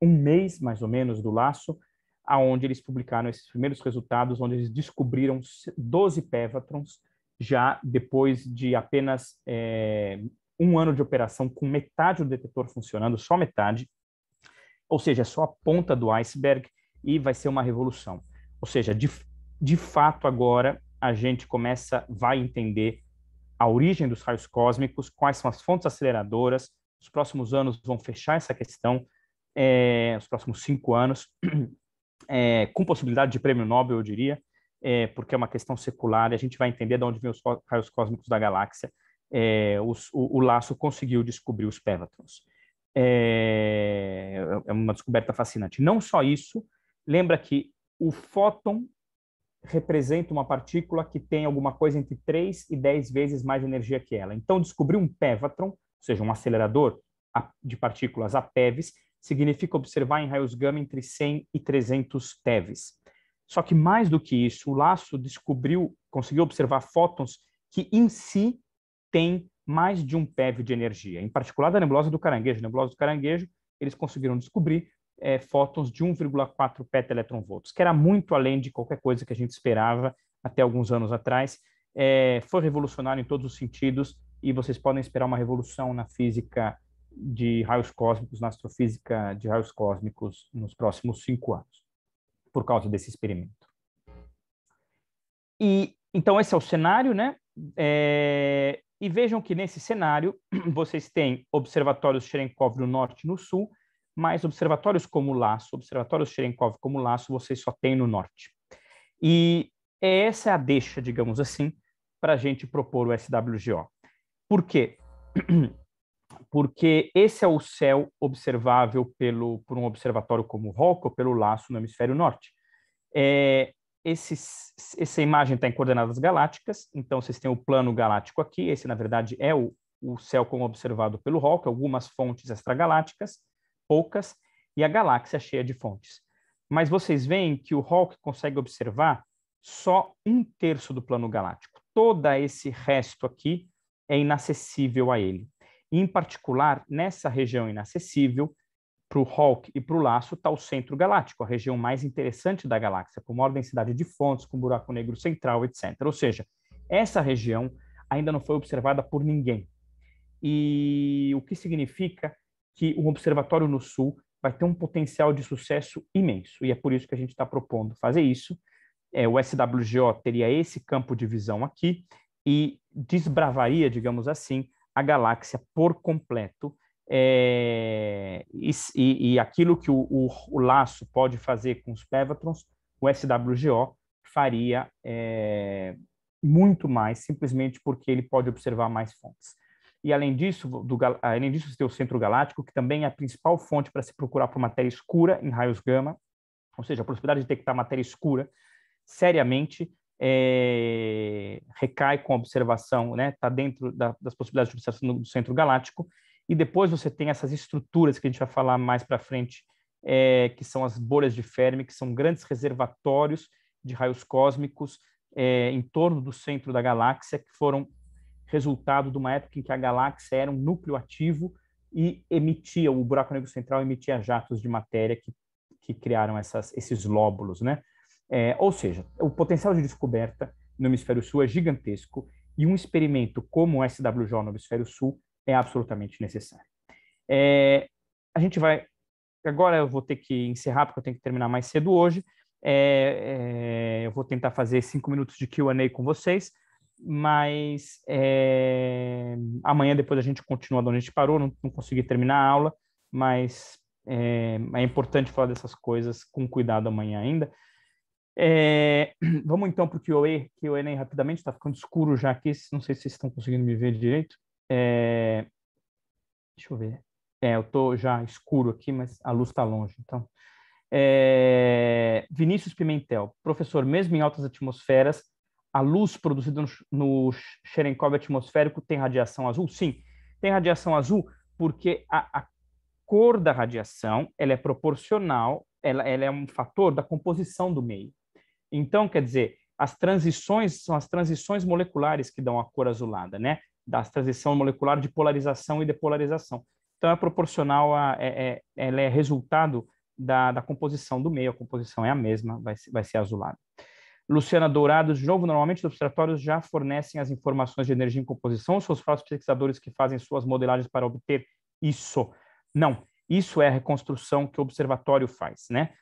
um mês, mais ou menos, do Laço, aonde eles publicaram esses primeiros resultados, onde eles descobriram 12 pévatrons, já depois de apenas é, um ano de operação com metade do detetor funcionando, só metade, ou seja, é só a ponta do iceberg e vai ser uma revolução. Ou seja, de, de fato, agora a gente começa, vai entender a origem dos raios cósmicos, quais são as fontes aceleradoras. Os próximos anos vão fechar essa questão, é, os próximos cinco anos, [clears throat] é, com possibilidade de prêmio Nobel, eu diria, é, porque é uma questão secular e a gente vai entender de onde vêm os raios cósmicos da galáxia. É, os, o, o, Laço conseguiu descobrir os pélatrons. É, é, uma descoberta fascinante. Não só isso, lembra que o fóton representa uma partícula que tem alguma coisa entre 3 e 10 vezes mais energia que ela. Então, descobrir um pévatron, ou seja, um acelerador de partículas a PEVs, significa observar em raios gama entre 100 e 300 TeVs. Só que mais do que isso, o Laço descobriu, conseguiu observar fótons que em si têm mais de um PeV de energia. Em particular da nebulosa do Caranguejo, nebulosa do Caranguejo, eles conseguiram descobrir é, fótons de 1,4 petaelectronvolts, que era muito além de qualquer coisa que a gente esperava até alguns anos atrás. É, foi revolucionário em todos os sentidos e vocês podem esperar uma revolução na física de raios cósmicos, na astrofísica de raios cósmicos nos próximos cinco anos, por causa desse experimento. E então esse é o cenário, né? É, e vejam que nesse cenário [clears throat] vocês têm observatórios Cherenkov no norte e no sul, mas observatórios como o Laço, observatórios Cherenkov como o Laço, vocês só têm no norte. E essa é a deixa, digamos assim, para a gente propor o SWGO. Por quê? [clears throat] Porque esse é o céu observável pelo, por um observatório como o Hawke ou pelo Laço no hemisfério norte. É, essa imagem está em coordenadas galácticas, então vocês têm o plano galáctico aqui, esse na verdade é o, o céu como observado pelo Hawke, algumas fontes extragalácticas, poucas e a galáxia cheia de fontes. Mas vocês veem que o Hulk consegue observar só um terço do plano galáctico. Todo esse resto aqui é inacessível a ele. em particular, nessa região inacessível, para o Hulk e para o Laço, está o centro galáctico, a região mais interessante da galáxia, com maior densidade de fontes, com buraco negro central, etc. Ou seja, essa região ainda não foi observada por ninguém. E o que significa que o observatório no Sul vai ter um potencial de sucesso imenso, e é por isso que a gente está propondo fazer isso. É, o SWGO teria esse campo de visão aqui e desbravaria, digamos assim, a galáxia por completo. É, e, e, aquilo que o, o, o, laço pode fazer com os Pevatrons, o SWGO faria é, muito mais, simplesmente porque ele pode observar mais fontes e além disso, do, além disso você tem o centro galáctico, que também é a principal fonte para se procurar por matéria escura em raios gama, ou seja, a possibilidade de detectar matéria escura seriamente é, recai com a observação, está né, tá dentro da, das possibilidades de observação do, do centro galáctico, e depois você tem essas estruturas que a gente vai falar mais para frente, é, que são as bolhas de Fermi, que são grandes reservatórios de raios cósmicos é, em torno do centro da galáxia, que foram resultado de uma época em que a galáxia era um núcleo ativo e emitia, o buraco negro central emitia jatos de matéria que, que criaram essas, esses lóbulos, né? É, ou seja, o potencial de descoberta no hemisfério sul é gigantesco e um experimento como o SWJ no hemisfério sul é absolutamente necessário. É, a gente vai. Agora eu vou ter que encerrar, porque eu tenho que terminar mais cedo hoje. É, é eu vou tentar fazer cinco minutos de QA com vocês mas é, amanhã depois a gente continua de onde a gente parou, não, não consegui terminar a aula, mas é, é, importante falar dessas coisas com cuidado amanhã ainda. É, [clears throat] vamos então para o QA, QA rapidamente, está ficando escuro já aqui, não sei se vocês estão conseguindo me ver direito. deixa eu ver. É, eu estou já escuro aqui, mas a luz está longe, então. Vinícius Pimentel, professor, mesmo em altas atmosferas, a luz produzida no, Cherenkov atmosférico tem radiação azul? Sim, tem radiação azul porque a, a cor da radiação ela é proporcional, ela, ela é um fator da composição do meio. Então, quer dizer, as transições são as transições moleculares que dão a cor azulada, né? Da transição molecular de polarização e depolarização. Então, é proporcional, a, é, é, ela é resultado da, da composição do meio, a composição é a mesma, vai, vai ser azulada. Luciana Dourado, de novo, normalmente os observatórios já fornecem as informações de energia em composição, são os próprios pesquisadores que fazem suas modelagens para obter isso. Não, isso é a reconstrução que o observatório faz, né?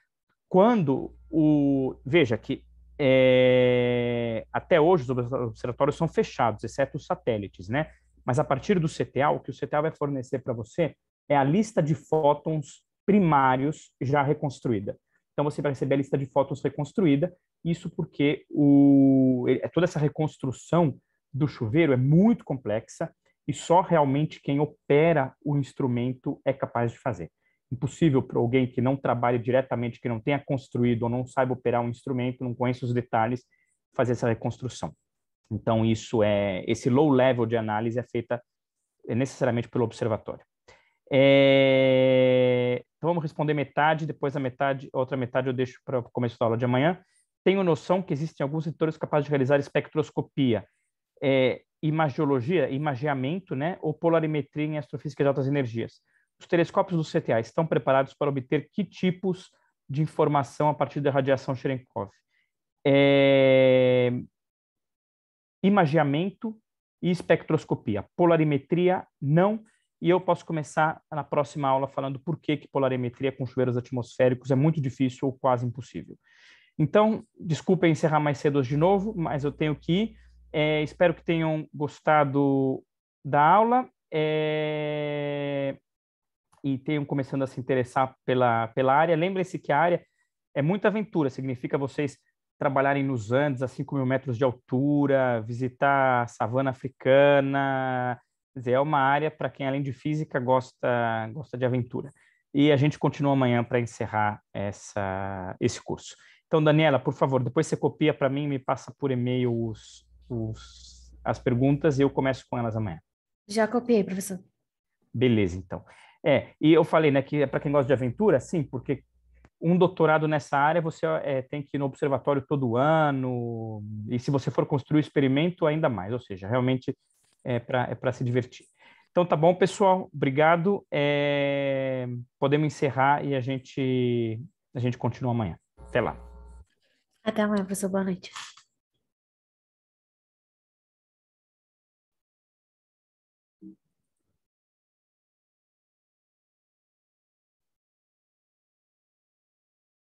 Quando o... Veja que é, até hoje os observatórios são fechados, exceto os satélites, né? Mas a partir do CTA, o que o CTA vai fornecer para você é a lista de fótons primários já reconstruída. Então você vai receber a lista de fótons reconstruída isso porque o, é toda essa reconstrução do chuveiro é muito complexa e só realmente quem opera o instrumento é capaz de fazer. Impossível para alguém que não trabalhe diretamente, que não tenha construído ou não saiba operar um instrumento, não conheça os detalhes, fazer essa reconstrução. Então isso é esse low level de análise é feita é necessariamente pelo observatório. É... Então vamos responder metade, depois a metade, outra metade eu deixo para o começo da aula de amanhã. Tenho noção que existem alguns editores capazes de realizar espectroscopia, é, imagiologia, imageamento, né, ou polarimetria em astrofísica de altas energias. Os telescópios do CTA estão preparados para obter que tipos de informação a partir da radiação Cherenkov? É... Imageamento e espectroscopia. Polarimetria, não. E eu posso começar na próxima aula falando por que, que polarimetria com chuveiros atmosféricos é muito difícil ou quase impossível. Então, desculpa encerrar mais cedo hoje de novo, mas eu tenho que ir. É, espero que tenham gostado da aula é... e tenham começando a se interessar pela, pela área. Lembrem-se que a área é muita aventura, significa vocês trabalharem nos Andes a 5 mil metros de altura, visitar a savana africana. Quer dizer, é uma área para quem, além de física, gosta, gosta de aventura. E a gente continua amanhã para encerrar essa, esse curso. Então, Daniela, por favor, depois você copia para mim e me passa por e-mail os, os, as perguntas e eu começo com elas amanhã. Já copiei, professor. Beleza, então. É, e eu falei, né, que é para quem gosta de aventura, sim, porque um doutorado nessa área você é, tem que ir no observatório todo ano, e se você for construir o experimento, ainda mais, ou seja, realmente é para é se divertir. Então tá bom, pessoal, obrigado. É... Podemos encerrar e a gente, a gente continua amanhã. Até lá. Até amanhã, professor. Boa noite.